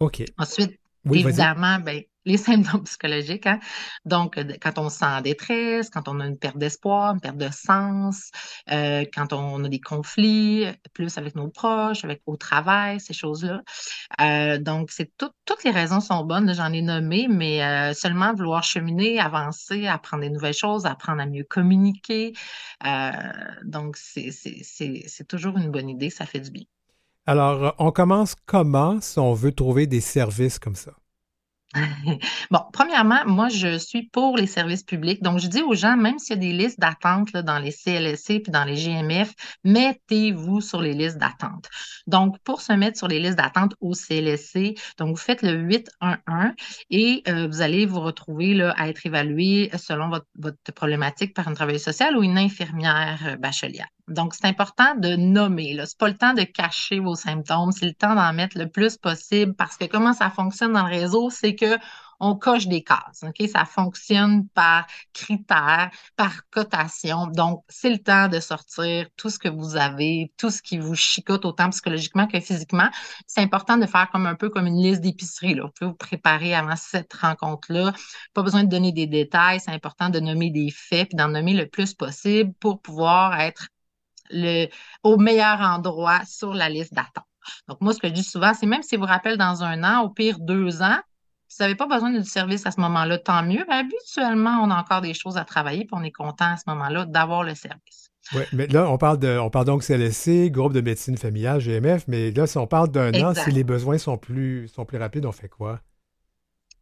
OK. Ensuite, évidemment, ben, les symptômes psychologiques. Hein. Donc, quand on se sent en détresse, quand on a une perte d'espoir, une perte de sens, euh, quand on a des conflits, plus avec nos proches, avec au travail, ces choses-là. Euh, donc, c'est toutes les raisons sont bonnes, j'en ai nommé, mais euh, seulement vouloir cheminer, avancer, apprendre des nouvelles choses, apprendre à mieux communiquer. donc, c'est toujours une bonne idée, ça fait du bien. Alors, on commence comment si on veut trouver des services comme ça? [laughs] bon, premièrement, moi, je suis pour les services publics. Donc, je dis aux gens, même s'il y a des listes d'attente dans les CLSC puis dans les GMF, mettez-vous sur les listes d'attente. Donc, pour se mettre sur les listes d'attente au CLSC, donc, vous faites le 811 et euh, vous allez vous retrouver là, à être évalué selon votre, problématique par une travailleuse sociale ou une infirmière euh, bachelière. Donc, c'est important de nommer. Ce n'est pas le temps de cacher vos symptômes, c'est le temps d'en mettre le plus possible parce que comment ça fonctionne dans le réseau, c'est que on coche des cases. OK? Ça fonctionne par critères, par cotation. Donc, c'est le temps de sortir tout ce que vous avez, tout ce qui vous chicote autant psychologiquement que physiquement. C'est important de faire comme un peu comme une liste d'épicerie. Vous pouvez vous préparer avant cette rencontre-là. Pas besoin de donner des détails. C'est important de nommer des faits puis d'en nommer le plus possible pour pouvoir être le, au meilleur endroit sur la liste d'attente. Donc, moi, ce que je dis souvent, c'est même si vous rappelez dans un an, au pire deux ans, si vous n'avez pas besoin du service à ce moment-là, tant mieux. Ben, habituellement, on a encore des choses à travailler, puis on est content à ce moment-là d'avoir le service. Oui, mais là, on parle, de, on parle donc CLSC, groupe de médecine familiale, GMF, mais là, si on parle d'un an, si les besoins sont plus, sont plus rapides, on fait quoi?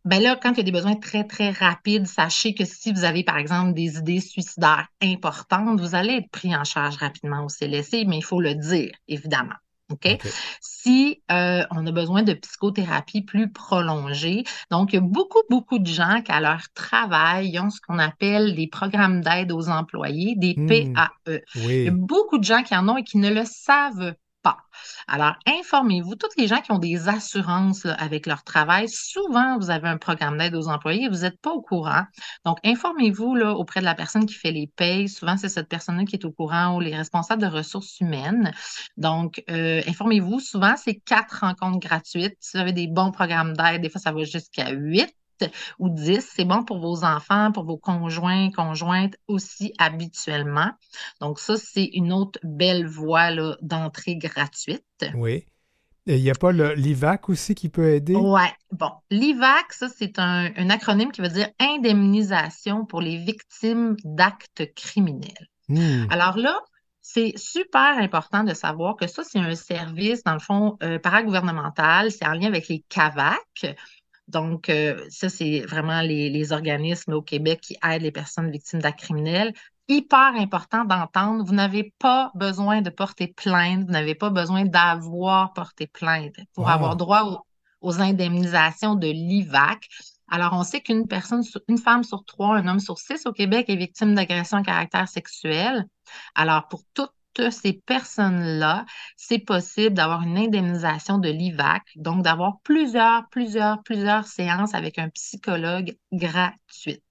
Bien là, quand il y a des besoins très, très rapides, sachez que si vous avez, par exemple, des idées suicidaires importantes, vous allez être pris en charge rapidement au CLSC, mais il faut le dire, évidemment. OK? Si euh, on a besoin de psychothérapie plus prolongée, donc il y a beaucoup, beaucoup de gens qui, à leur travail, ont ce qu'on appelle des programmes d'aide aux employés, des mmh. PAE. Il y a beaucoup de gens qui en ont et qui ne le savent pas. Alors, informez-vous. Toutes les gens qui ont des assurances avec leur travail, souvent, vous avez un programme d'aide aux employés et vous n'êtes pas au courant. Donc, informez-vous auprès de la personne qui fait les payes. Souvent, c'est cette personne-là qui est au courant ou les responsables de ressources humaines. Donc, euh, informez-vous. Souvent, c'est quatre rencontres gratuites. Si vous avez des bons programmes d'aide, des fois, ça va jusqu'à huit ou 10. C'est bon pour vos enfants, pour vos conjoints, conjointes aussi habituellement. Donc, ça, c'est une autre belle voie d'entrée gratuite. Oui. il n'y a pas l'IVAC aussi qui peut aider? Oui. Bon, l'IVAC, ça, c'est un, un, acronyme qui veut dire indemnisation pour les victimes d'actes criminels. Hmm. Alors là, c'est super important de savoir que ça, c'est un service, dans le fond, euh, paragouvernemental. C'est en lien avec les CAVAC. Donc, euh, ça, c'est vraiment les, organismes au Québec qui aident les personnes victimes d'actes criminels. Hyper important d'entendre, vous n'avez pas besoin de porter plainte, vous n'avez pas besoin d'avoir porté plainte pour avoir droit aux indemnisations de l'IVAC. Alors, on sait qu'une personne, une femme sur trois, un homme sur six au Québec est victime d'agression à caractère sexuel. Alors, pour toutes toutes ces personnes-là, c'est possible d'avoir une indemnisation de l'IVAC, donc d'avoir plusieurs, plusieurs, plusieurs séances avec un psychologue gratuite.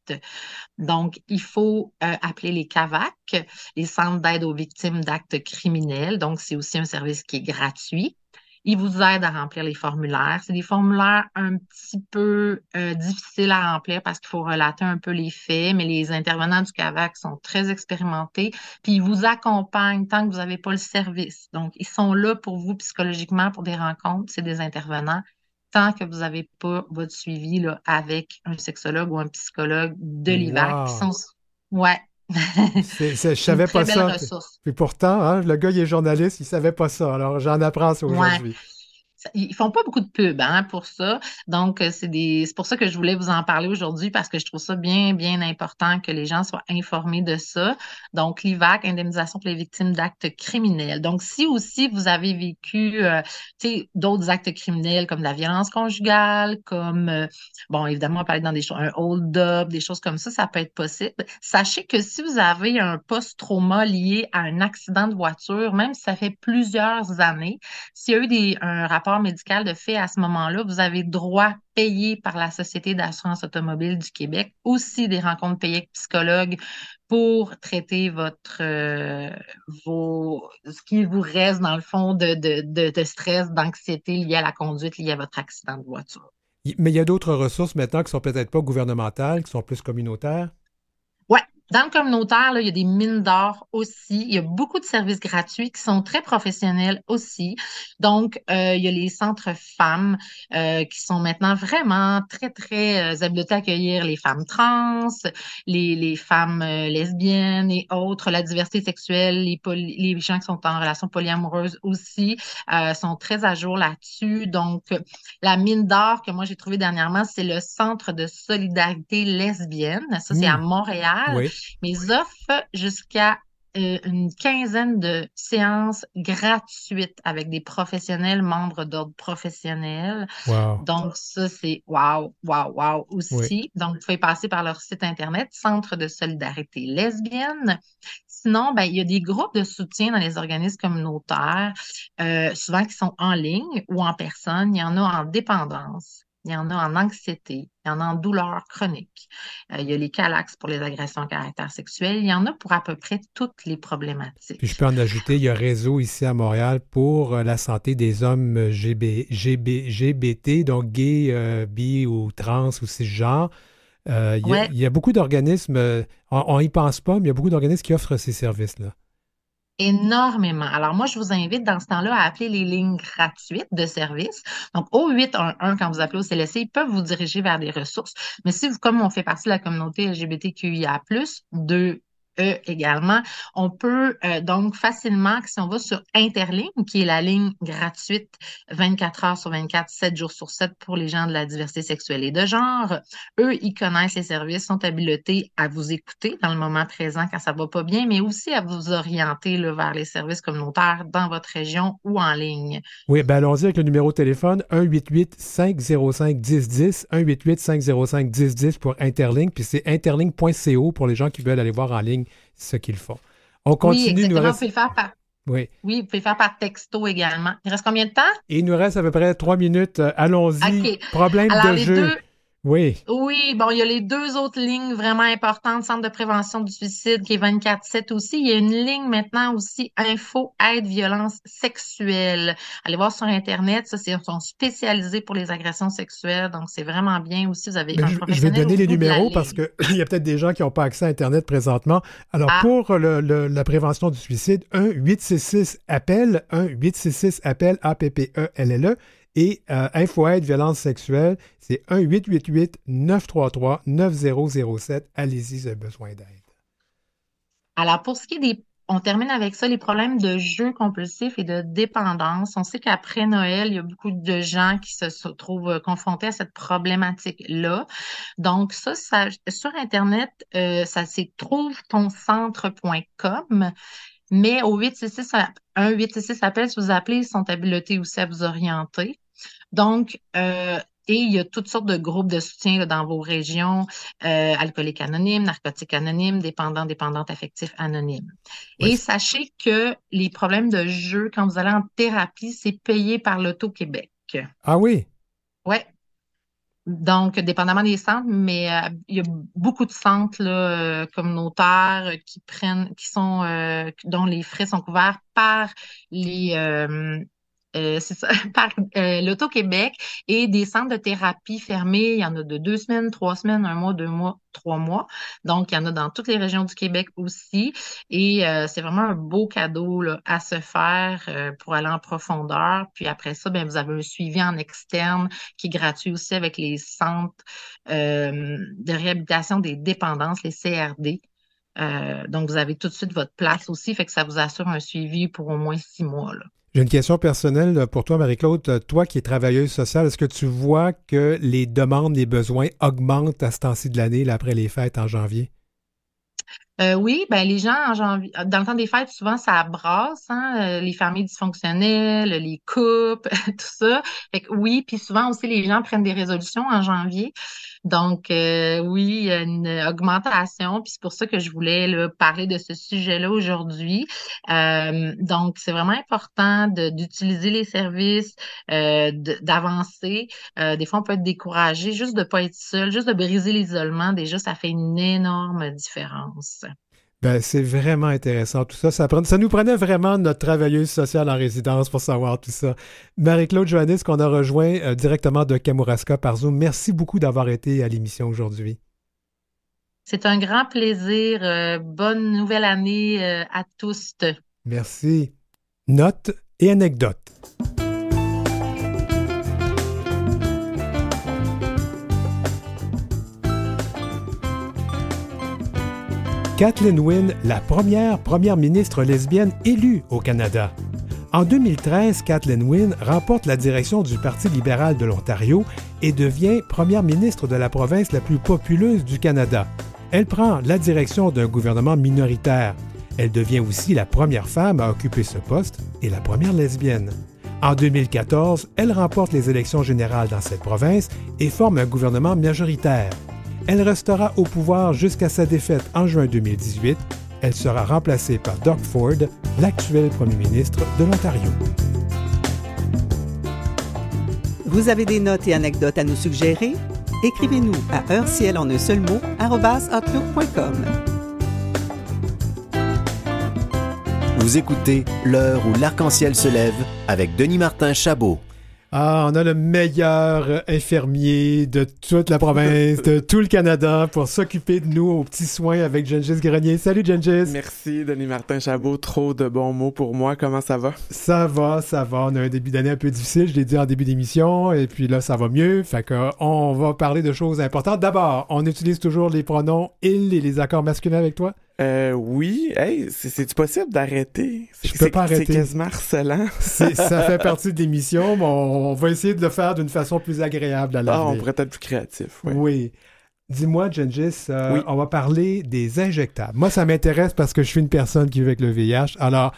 Donc, il faut euh, appeler les CAVAC, les centres d'aide aux victimes d'actes criminels. Donc, c'est aussi un service qui est gratuit. Ils vous aident à remplir les formulaires. C'est des formulaires un petit peu euh, difficiles à remplir parce qu'il faut relater un peu les faits, mais les intervenants du CAVAC sont très expérimentés, puis ils vous accompagnent tant que vous n'avez pas le service. Donc, ils sont là pour vous psychologiquement pour des rencontres, c'est des intervenants, tant que vous n'avez pas votre suivi avec un sexologue ou un psychologue de l'IVAC ouais, c'est je savais pas ça. Ressource. Puis pourtant, hein, le gars, il est journaliste, il savait pas ça. Alors, j'en apprends ça aujourd'hui ils font pas beaucoup de pub hein, pour ça. Donc, euh, c'est pour ça que je voulais vous en parler aujourd'hui parce que je trouve ça bien, bien important que les gens soient informés de ça. Donc, l'IVAC, indemnisation pour les victimes d'actes criminels. Donc, si aussi vous avez vécu euh, d'autres actes criminels comme la violence conjugale, comme, euh, bon, évidemment, on être dans des choses, un hold-up, des choses comme ça, ça peut être possible. Sachez que si vous avez un post-trauma lié à un accident de voiture, même si ça fait plusieurs années, s'il y a eu des, un rapport médical de fait à ce moment-là, vous avez droit payé par la Société d'assurance automobile du Québec, aussi des rencontres payées avec psychologues pour traiter votre euh, vos ce qui vous reste dans le fond de, stress, d'anxiété liée à la conduite, liée à votre accident de voiture. Mais il y a d'autres ressources maintenant qui sont peut-être pas gouvernementales, qui sont plus communautaires. Dans le communautaire, il y a des mines d'or aussi. Il y a beaucoup de services gratuits qui sont très professionnels aussi. Donc, euh, il y a les centres femmes euh, qui sont maintenant vraiment très, très euh, à accueillir les femmes trans, les, les femmes euh, lesbiennes et autres, la diversité sexuelle, les, les gens qui sont en relation polyamoureuse aussi sont très à jour là-dessus. Donc, la mine d'or que moi j'ai trouvée dernièrement, c'est le Centre de solidarité lesbienne. Ça, c'est à hmm. Montréal. Oui ils offrent jusqu'à euh, une quinzaine de séances gratuites avec des professionnels, membres d'ordre professionnels. Donc, ça, c'est wow, wow, wow aussi. Donc, vous pouvez passer par leur site Internet, Centre de solidarité lesbienne. Sinon, ben, il y a des groupes de soutien dans les organismes communautaires, euh, souvent qui sont en ligne ou en personne. Il y en a en dépendance il y en a en anxiété, il y en a en douleur chronique, euh, il y a les calax pour les agressions à caractère sexuel, il y en a pour à peu près toutes les problématiques. je peux en ajouter, il y a réseau ici à Montréal pour euh, la santé des hommes euh, GBT, donc gay, bi ou trans ou ces genres. il, il, y a beaucoup d'organismes, on n'y pense pas, mais il y a beaucoup d'organismes qui offrent ces services-là énormément. Alors moi, je vous invite dans ce temps-là à appeler les lignes gratuites de service. Donc au 811, quand vous appelez au CLSC, ils peuvent vous diriger vers des ressources. Mais si vous, comme on fait partie de la communauté LGBTQIA+, de E également. On peut euh, donc facilement, si on va sur Interlink, qui est la ligne gratuite 24 heures sur 24, 7 jours sur 7 pour les gens de la diversité sexuelle et de genre, eux, ils connaissent les services, sont habilités à vous écouter dans le moment présent quand ça ne va pas bien, mais aussi à vous orienter vers les services communautaires dans votre région ou en ligne. Oui, ben allons-y avec le numéro de téléphone 188 505 1010 188 505 1010 pour Interlink, puis c'est interlink.co pour les gens qui veulent aller voir en ligne ce qu'ils font. On continue. Oui. vous pouvez faire par texto également. Il reste combien de temps? Il nous reste à peu près trois minutes. Euh, allons-y. Problème de jeu. Oui. Oui, bon, il y a les deux autres lignes vraiment importantes, Centre de prévention du suicide qui est 24-7 aussi. Il y a une ligne maintenant aussi, Info, aide, violence sexuelle. Allez voir sur Internet, ça, c'est sont spécialisés pour les agressions sexuelles, donc c'est vraiment bien aussi. Vous avez ben, je, vais donner les numéros parce qu'il [clears throat] y a peut-être des gens qui n'ont pas accès à Internet présentement. Alors, ah. pour la prévention du suicide, 1 8 6 6 1-866-APPEL, p 6 6 appel -E, e et euh, info aide violence sexuelle, c'est 1-888-933-9007. Allez-y, vous avez besoin d'aide. Alors, pour ce qui est des... On termine avec ça, les problèmes de jeu compulsif et de dépendance. On sait qu'après Noël, il y a beaucoup de gens qui se trouvent euh, confrontés à cette problématique-là. Donc, ça, sur Internet, euh, ça ça c'est toncentre.com. Mais au 866, 1 866 appel, si vous appelez, ils sont habilités aussi à vous orienter. Donc, euh, et il y a toutes sortes de groupes de soutien dans vos régions, euh, alcooliques anonymes, narcotiques anonymes, dépendants, dépendantes affectifs anonymes. Et sachez que les problèmes de jeu, quand vous allez en thérapie, c'est payé par l'Auto-Québec. Ah oui? Oui. Donc, dépendamment des centres, mais euh, il y a beaucoup de centres euh, communautaires qui prennent, qui sont, dont les frais sont couverts par les, euh, c'est ça, [laughs] par euh, l'Auto-Québec et des centres de thérapie fermés. Il y en a de deux semaines, trois semaines, un mois, deux mois, trois mois. Donc, il y en a dans toutes les régions du Québec aussi. Et euh, c'est vraiment un beau cadeau à se faire pour aller en profondeur. Puis après ça, ben, vous avez un suivi en externe qui est gratuit aussi avec les centres de réhabilitation des dépendances, les CRD. donc, vous avez tout de suite votre place aussi, fait que ça vous assure un suivi pour au moins six mois. J'ai une question personnelle euh, pour toi, Marie-Claude. Euh, toi qui es travailleuse sociale, est-ce que tu vois que les demandes, les besoins augmentent à ce temps-ci de l'année, après les fêtes en janvier? Euh, oui, ben les gens en janvier, dans le temps des fêtes, souvent ça brasse, hein, les familles dysfonctionnelles, les coupes, [laughs] tout ça. oui, puis souvent aussi les gens prennent des résolutions en janvier. Donc, euh, oui, il y a une augmentation, puis c'est pour ça que je voulais parler de ce sujet-là aujourd'hui. Euh, donc, c'est vraiment important d'utiliser les services, euh, d'avancer. des fois, on peut être découragé, juste de ne pas être seul, juste de briser l'isolement, déjà, ça fait une énorme différence. Ben, c'est vraiment intéressant tout ça. Ça, nous prenait vraiment notre travailleuse sociale en résidence pour savoir tout ça. Marie-Claude Joannis qu'on a rejoint euh, directement de Kamouraska par Zoom, merci beaucoup d'avoir été à l'émission aujourd'hui. C'est un grand plaisir. Euh, bonne nouvelle année euh, à tous. Merci. Note et anecdotes. Kathleen Wynne, la première première ministre lesbienne élue au Canada. En 2013, Kathleen Wynne remporte la direction du Parti libéral de l'Ontario et devient première ministre de la province la plus populeuse du Canada. Elle prend la direction d'un gouvernement minoritaire. Elle devient aussi la première femme à occuper ce poste et la première lesbienne. En 2014, elle remporte les élections générales dans cette province et forme un gouvernement majoritaire. Elle restera au pouvoir jusqu'à sa défaite en juin 2018. Elle sera remplacée par Doug Ford, l'actuel premier ministre de l'Ontario. Vous avez des notes et anecdotes à nous suggérer? Écrivez-nous à Heure-Ciel en un seul mot, arrobasoutlook.com. Vous écoutez L'heure où l'arc-en-ciel se lève avec Denis Martin Chabot. Ah, on a le meilleur infirmier de toute la province, de tout le Canada, pour s'occuper de nous aux petits soins avec Gengis Grenier. Salut Gengis! Merci Denis Martin Chabot, trop de bons mots pour moi. Comment ça va? Ça va, ça va. On a un début d'année un peu difficile, je l'ai dit en début d'émission, et puis là, ça va mieux. Fait que on va parler de choses importantes. D'abord, on utilise toujours les pronoms il et les accords masculins avec toi? Euh, oui, hey, c'est possible d'arrêter. Je peux pas arrêter. C'est quasiment ça fait [laughs] partie de l'émission, mais on, va essayer de le faire d'une façon plus agréable à l'avenir. Ah, on pourrait être plus créatif. Oui. oui. Dis-moi, Gengis, euh, on va parler des injectables. Moi, ça m'intéresse parce que je suis une personne qui vit avec le VIH. Alors,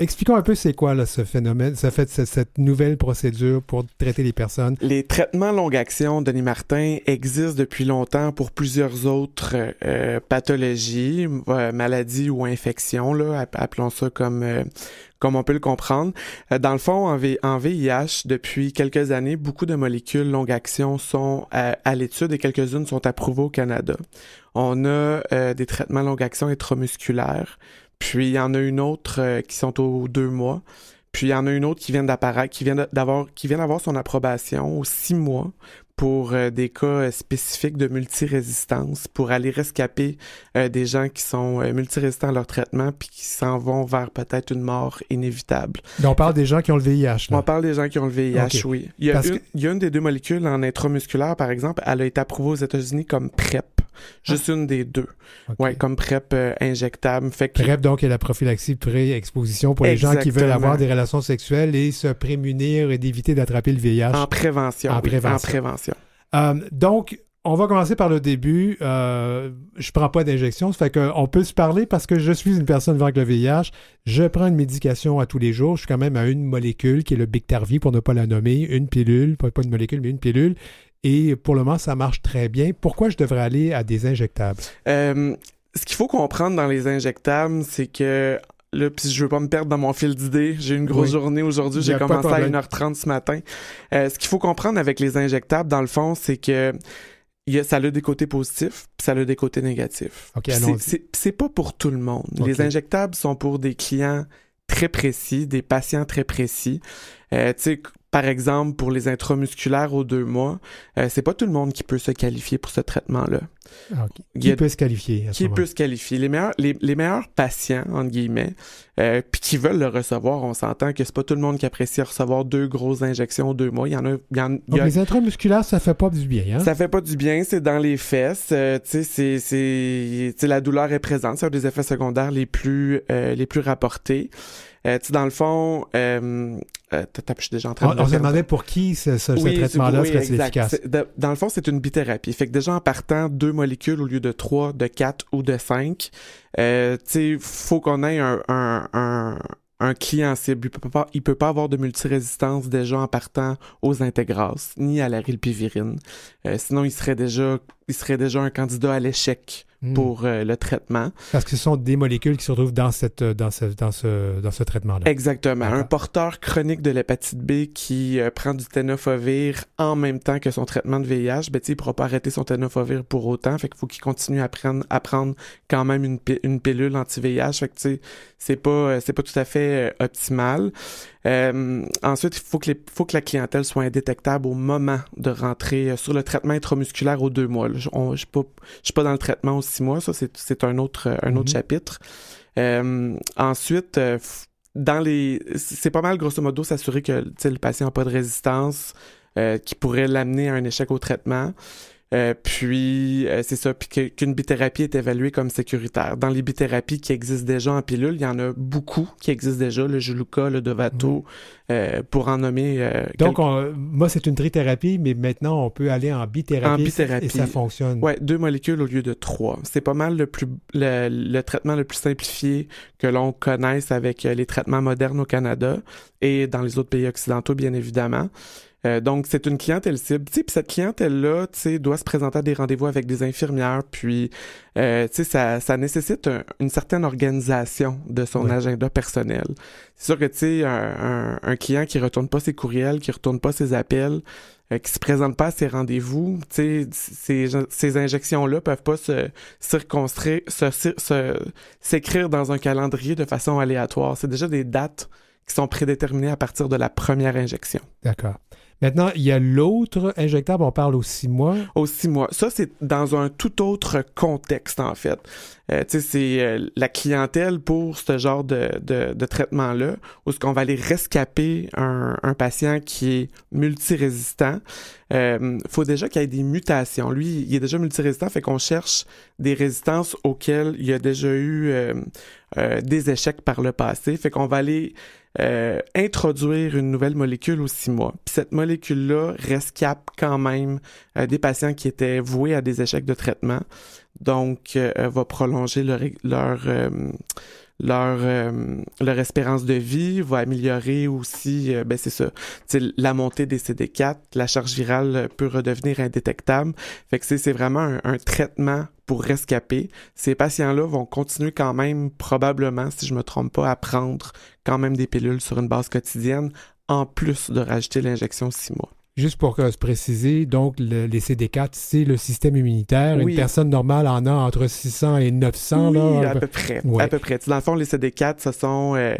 Expliquons un peu c'est quoi là, ce phénomène, ça fait cette nouvelle procédure pour traiter les personnes. Les traitements longue action, Denis Martin, existent depuis longtemps pour plusieurs autres euh, pathologies, euh, maladies ou infections, là, appelons ça comme, euh, comme on peut le comprendre. Dans le fond, en, v VIH, depuis quelques années, beaucoup de molécules longue action sont à, l'étude et quelques-unes sont approuvées au Canada. On a des traitements longue action intramusculaires puis il y en a une autre euh, qui sont aux deux mois. Puis il y en a une autre qui vient d'apparaître, qui vient d'avoir, qui vient d'avoir son approbation aux six mois pour euh, des cas euh, spécifiques de multirésistance, pour aller rescaper des gens qui sont multirésistants à leur traitement, puis qui s'en vont vers peut-être une mort inévitable. on parle des gens qui ont le VIH. On parle des gens qui ont le VIH, oui. il y a une des deux molécules en intramusculaire, par exemple, elle a été approuvée aux États-Unis comme PrEP. Juste suis ah. une des deux. comme PrEP euh, injectable. Fait PrEP, donc, est la prophylaxie pré-exposition pour les gens qui veulent avoir des relations sexuelles et se prémunir et d'éviter d'attraper le VIH. En prévention. En prévention. Euh, donc, on va commencer par le début. Je euh, je prends pas d'injection, ça fait qu'on peut se parler parce que je suis une personne vivant avec le VIH. Je prends une médication à tous les jours. Je suis quand même à une molécule qui est le Bictarvi, pour ne pas la nommer, une pilule, pas, une molécule, mais une pilule. Et pour le moment, ça marche très bien. Pourquoi je devrais aller à des injectables? Euh, ce qu'il faut comprendre dans les injectables, c'est que là, puis je veux pas me perdre dans mon fil d'idées. J'ai une grosse journée aujourd'hui. J'ai commencé à 1h30 ce matin. Euh, ce qu'il faut comprendre avec les injectables, dans le fond, c'est que y a, ça a des côtés positifs, puis ça a des côtés négatifs. Okay, c'est pas pour tout le monde. Les injectables sont pour des clients très précis, des patients très précis. Euh, tu sais, par exemple, pour les intramusculaires aux deux mois, euh, c'est pas tout le monde qui peut se qualifier pour ce traitement-là. Ah, qui peut se qualifier? qui peut se qualifier? Les meilleurs, les, meilleurs patients, entre guillemets, euh, puis qui veulent le recevoir, on s'entend que c'est pas tout le monde qui apprécie recevoir deux grosses injections aux deux mois. Il y en a... Il y les intramusculaires, ça fait pas du bien. Hein? Ça fait pas du bien, c'est dans les fesses. Euh, tu sais, c'est... La douleur est présente. C'est un des effets secondaires les plus, les plus rapportés. Euh, tu dans le fond, euh, euh, je suis déjà en train de... On se demandait pour qui ce, ce, traitement-là oui, serait efficace. dans le fond, c'est une bithérapie. Fait que déjà en partant, deux molécules au lieu de trois, de quatre ou de cinq, euh, tu faut qu'on ait un, un, un un client cible. Il peut pas, il peut pas avoir de multirésistance déjà en partant aux intégrases, ni à la rilpivirine. Euh, sinon, il serait déjà il serait déjà un candidat à l'échec hmm. pour euh, le traitement. Parce que ce sont des molécules qui se retrouvent dans, cette, euh, dans ce, dans ce, dans ce traitement-là. Exactement. Un porteur chronique de l'hépatite B qui euh, prend du ténophovir en même temps que son traitement de VIH, ben, il ne pourra pas arrêter son ténophovir pour autant. Fait qu'il faut qu'il continue à prendre, à prendre quand même une, une pilule anti-VIH. Fait que c'est pas, c'est pas tout à fait optimal. Euh, ensuite, il faut que, les, faut que la clientèle soit indétectable au moment de rentrer euh, sur le traitement intramusculaire aux deux mois. Je ne suis pas, dans le traitement aux six mois, ça c'est un autre, euh, un mhm. chapitre. ensuite, dans les, c'est pas mal grosso modo s'assurer que le patient n'a pas de résistance qui pourrait l'amener à un échec au traitement. Euh, puis, euh, c'est ça, puis qu'une bithérapie est évaluée comme sécuritaire. Dans les bithérapies qui existent déjà en pilule, il y en a beaucoup qui existent déjà, le Juluca, le Dovato, mhm. euh, pour en nommer. Donc, moi, c'est une trithérapie, mais maintenant, on peut aller en bithérapie, en et ça fonctionne. Oui, deux molécules au lieu de trois. C'est pas mal le, plus, le traitement le plus simplifié que l'on connaisse avec les traitements modernes au Canada et dans les autres pays occidentaux, bien évidemment. Euh, donc, c'est une cliente clientèle cible. Puis cette cliente elle là tu doit se présenter à des rendez-vous avec des infirmières. Puis, euh, ça, ça nécessite une certaine organisation de son agenda personnel. C'est sûr que tu un, un, client qui retourne pas ses courriels, qui retourne pas ses appels, euh, qui se présente pas à ses rendez-vous, tu ces, ces injections-là peuvent pas se circonscrire, s'écrire se, dans un calendrier de façon aléatoire. C'est déjà des dates qui sont prédéterminés à partir de la première injection. D'accord. Maintenant, il y a l'autre injectable, on parle aux six mois. Aux six mois. Ça, c'est dans un tout autre contexte, en fait. Euh, tu sais, c'est euh, la clientèle pour ce genre de, traitement-là, où ce qu'on va aller rescaper un, patient qui est multirésistant. Il euh, faut déjà qu'il y ait des mutations. Lui, il est déjà multirésistant, fait qu'on cherche des résistances auxquelles il y a déjà eu des échecs par le passé. Fait qu'on va aller euh, introduire une nouvelle molécule ou six mois. Puis cette molécule-là rescape quand même euh, des patients qui étaient voués à des échecs de traitement, donc euh, va prolonger leur leur leur, espérance de vie, va améliorer aussi, ben c'est ça, la montée des CD4, la charge virale peut redevenir indétectable. Fait que c'est vraiment un traitement pour rescaper, Ces patients-là vont continuer quand même, probablement, si je me trompe pas, à prendre quand même des pilules sur une base quotidienne, en plus de rajouter l'injection six mois. Juste pour se préciser, donc les CD4, c'est le système immunitaire. Une personne normale en a entre 600 et 900. là, à euh, peu près. À peu près. Dans le fond, les CD4, ce sont euh,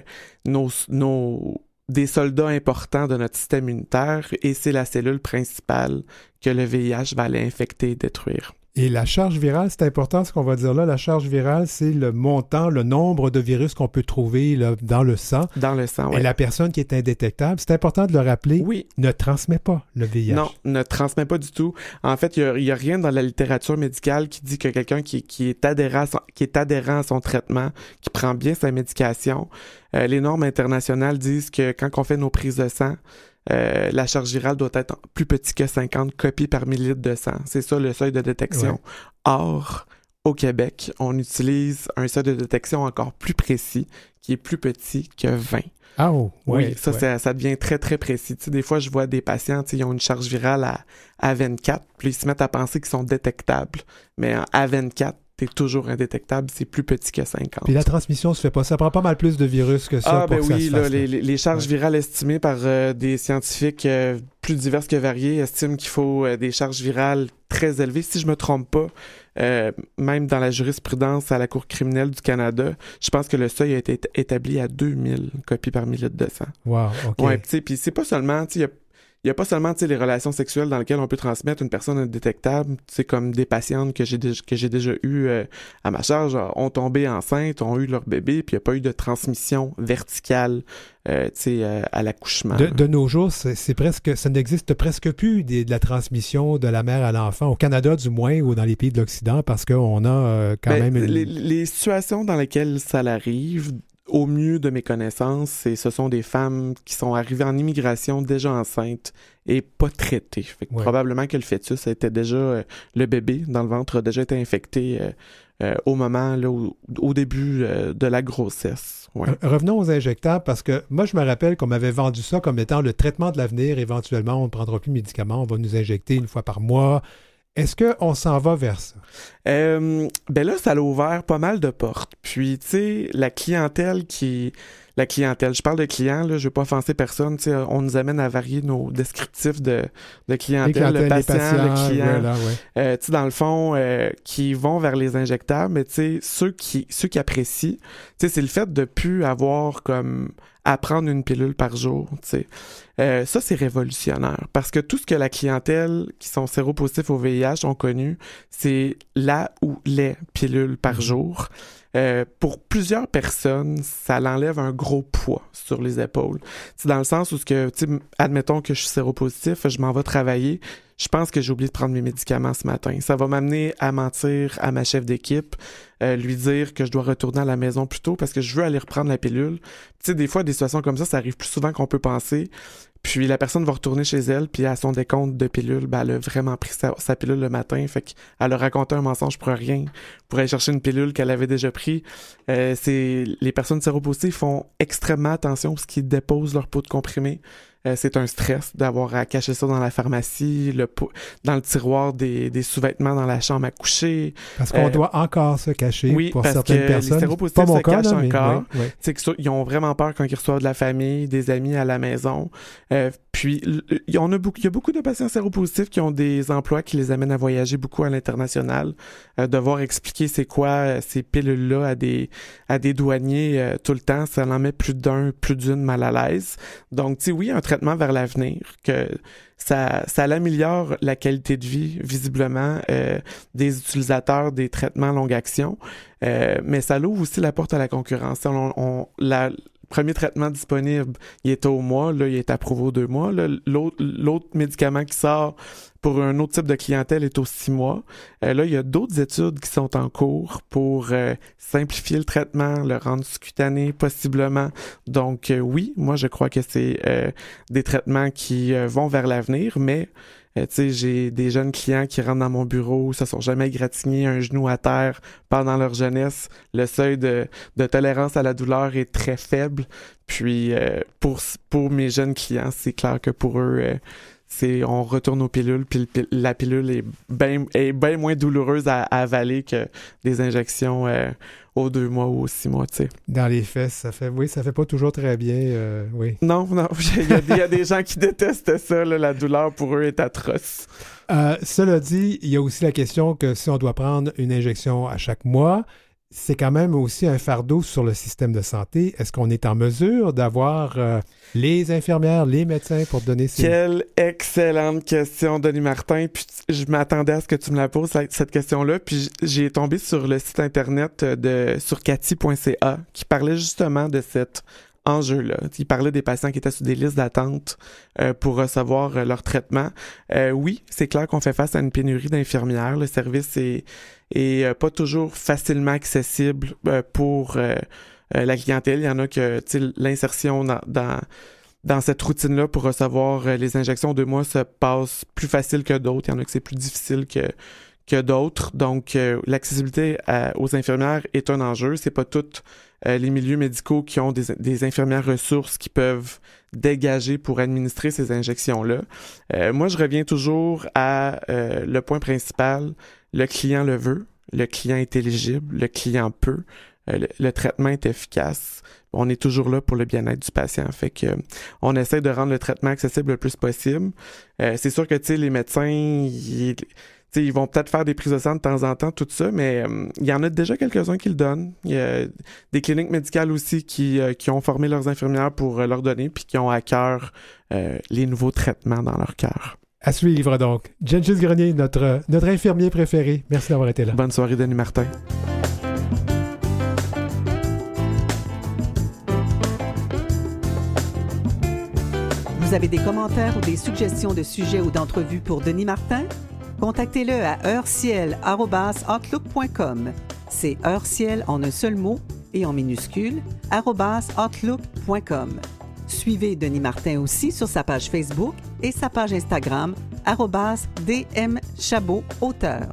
nos, des soldats importants de notre système immunitaire et c'est la cellule principale que le VIH va aller infecter et détruire. Et la charge virale, c'est important ce qu'on va dire là. La charge virale, c'est le montant, le nombre de virus qu'on peut trouver dans le sang. Dans le sang, oui. Et la personne qui est indétectable, c'est important de le rappeler, oui. ne transmet pas le VIH. Non, ne transmet pas du tout. En fait, il n'y a, rien dans la littérature médicale qui dit que quelqu'un qui, est adhérent, qui est adhérent à son traitement, qui prend bien sa médication, euh, les normes internationales disent que quand on fait nos prises de sang, euh, la charge virale doit être plus petite que 50 copies par millilitre de sang. C'est ça le seuil de détection. Or, au Québec, on utilise un seuil de détection encore plus précis, qui est plus petit que 20. Ah oh, oui, ça, ça, devient très, très précis. des fois, je vois des patients, ils ont une charge virale à, à 24, puis ils se mettent à penser qu'ils sont détectables. Mais à 24, t'es toujours indétectable, c'est plus petit que 50. Puis la transmission se fait pas. Ça prend pas mal plus de virus que ça. Ah, ben oui, là, les, charges virales estimées par euh, des scientifiques euh, plus diverses que variées estiment qu'il faut euh, des charges virales très élevées. Si je me trompe pas, même dans la jurisprudence à la Cour criminelle du Canada, je pense que le seuil a été établi à 2000 copies par millilitre de sang. Wow, OK. Ouais, puis c'est pas seulement, il il n'y a pas seulement les relations sexuelles dans lesquelles on peut transmettre une personne indétectable, comme des patientes que j'ai que déjà eues euh, à ma charge ont tombé enceintes, ont eu leur bébé, puis il n'y a pas eu de transmission verticale euh, euh, à l'accouchement. De, nos jours, c'est presque, ça n'existe presque plus de la transmission de la mère à l'enfant, au Canada du moins, ou dans les pays de l'Occident, parce qu'on a quand ben, même... Les, les, situations dans lesquelles ça arrive au mieux de mes connaissances, ce sont des femmes qui sont arrivées en immigration déjà enceintes et pas traitées. Probablement que le fœtus était déjà, euh, le bébé dans le ventre a déjà été infecté euh, euh, au moment, au, début de la grossesse. Revenons aux injectables parce que moi, je me rappelle qu'on m'avait vendu ça comme étant le traitement de l'avenir. Éventuellement, on ne prendra plus de médicaments, on va nous injecter une fois par mois. Est-ce qu'on s'en va vers ça? Euh, ben là, ça a ouvert pas mal de portes. Puis, tu sais, la clientèle qui... La clientèle, je parle de clients, là, je veux pas offenser personne. Tu sais, on nous amène à varier nos descriptifs de, de clientèle, le patient, le client. Euh, tu sais, dans le fond, euh, qui vont vers les injecteurs, mais tu sais, ceux qui, ceux qui apprécient, tu sais, c'est le fait de plus avoir comme à prendre une pilule par jour. tu sais. ça, c'est révolutionnaire parce que tout ce que la clientèle qui sont séropositifs au VIH ont connu, c'est la ou les pilules par mhm. jour. Euh, pour plusieurs personnes, ça l'enlève un gros poids sur les épaules. C'est dans le sens où, ce que, admettons que je suis séropositif, je m'en vais travailler, je pense que j'ai oublié de prendre mes médicaments ce matin. Ça va m'amener à mentir à ma chef d'équipe, euh, lui dire que je dois retourner à la maison plus tôt parce que je veux aller reprendre la pilule. Tu des fois, des situations comme ça, ça arrive plus souvent qu'on peut penser. Puis la personne va retourner chez elle, puis à son décompte de pilule, ben, elle a vraiment pris sa, pilule le matin, fait qu'elle a raconté un mensonge pour rien, pour aller chercher une pilule qu'elle avait déjà pris. Euh, c'est les personnes séropositives font extrêmement attention parce qu'ils déposent leur pot de comprimé euh, c'est un stress d'avoir à cacher ça dans la pharmacie, le dans le tiroir des, des sous-vêtements dans la chambre à coucher. Parce qu'on euh, doit encore se cacher oui, pour parce certaines que personnes. Les séropositifs se cachent encore. Oui, ils ont vraiment peur quand ils reçoivent de la famille, des amis à la maison. Euh, puis, il en a beaucoup, y a beaucoup de patients séropositifs qui ont des emplois qui les amènent à voyager beaucoup à l'international. devoir expliquer c'est quoi ces pilules-là à des, à des douaniers tout le temps, ça en met plus d'un, plus d'une mal à l'aise. Donc, tu sais, oui, traitement vers l'avenir, que ça, ça améliore la qualité de vie, visiblement, euh, des utilisateurs des traitements longue action, euh, mais ça l'ouvre aussi la porte à la concurrence. la, premier traitement disponible, il est au mois, là, il est approuvé au deux mois. L'autre médicament qui sort pour un autre type de clientèle est au six mois. Euh, là, il y a d'autres études qui sont en cours pour euh, simplifier le traitement, le rendre cutané possiblement. Donc euh, oui, moi je crois que c'est des traitements qui vont vers l'avenir, mais euh, tu j'ai des jeunes clients qui rentrent dans mon bureau, se sont jamais gratignés un genou à terre pendant leur jeunesse. Le seuil de, tolérance à la douleur est très faible. Puis euh, pour, pour mes jeunes clients, c'est clair que pour eux, euh, c'est on retourne aux pilules, puis la pilule est bien est moins douloureuse à, avaler que des injections euh, aux deux mois ou aux six mois, Dans les fesses, ça fait, oui, ça fait pas toujours très bien, euh, oui. Non, non, [laughs] il y, a des gens qui détestent ça, la douleur pour eux est atroce. Euh, cela dit, il y a aussi la question que si on doit prendre une injection à chaque mois, c'est quand même aussi un fardeau sur le système de santé. Est-ce qu'on est en mesure d'avoir euh, les infirmières, les médecins pour donner ces... Quelle excellente question, Denis Martin. Puis je m'attendais à ce que tu me la poses, cette question-là. Puis j'ai tombé sur le site Internet de sur cathy.ca qui parlait justement de cet enjeu-là. Il parlait des patients qui étaient sur des listes d'attente euh, pour recevoir euh, leur traitement. oui, c'est clair qu'on fait face à une pénurie d'infirmières. Le service est et euh, pas toujours facilement accessible euh, pour euh, la clientèle. Il y en a que l'insertion dans, cette routine-là pour recevoir les injections de mois se passe plus facile que d'autres. Il y en a que c'est plus difficile que, d'autres. Donc, l'accessibilité aux infirmières est un enjeu. C'est pas tous les milieux médicaux qui ont des, infirmières ressources qui peuvent dégager pour administrer ces injections-là. moi, je reviens toujours à le point principal, le client le veut, le client est éligible, le client peut, euh, le, traitement est efficace. On est toujours là pour le bien-être du patient. Fait que on essaie de rendre le traitement accessible le plus possible. Euh, c'est sûr que les médecins, ils, ils vont peut-être faire des prises de sang de temps en temps, tout ça, mais euh, il y en a déjà quelques-uns qui le donnent. Il y a des cliniques médicales aussi qui, qui ont formé leurs infirmières pour leur donner, puis qui ont à cœur les nouveaux traitements dans leur cœur. À suivre donc. Gengis Grenier, notre, notre infirmier préféré. Merci d'avoir été là. Bonne soirée, Denis Martin. Vous avez des commentaires ou des suggestions de sujets ou d'entrevues pour Denis Martin? Contactez-le à heurciel.outlook.com. C'est heurciel en un seul mot et en minuscule, outlook.com. Suivez Denis Martin aussi sur sa page Facebook et sa page Instagram, Chabot auteur.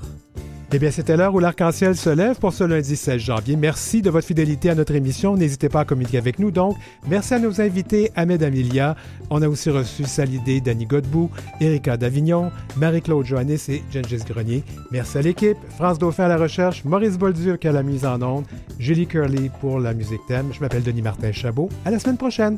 Eh bien, c'était l'heure où l'arc-en-ciel se lève pour ce lundi 16 janvier. Merci de votre fidélité à notre émission. N'hésitez pas à communiquer avec nous. Donc, merci à nos invités, Ahmed Amelia. On a aussi reçu Salidé, Danny Godbout, Erika Davignon, Marie-Claude Joannis et Gengis Grenier. Merci à l'équipe, France Dauphin à la recherche, Maurice Bolduc à la mise en onde, Julie Curley pour la musique thème. Je m'appelle Denis Martin Chabot. À la semaine prochaine.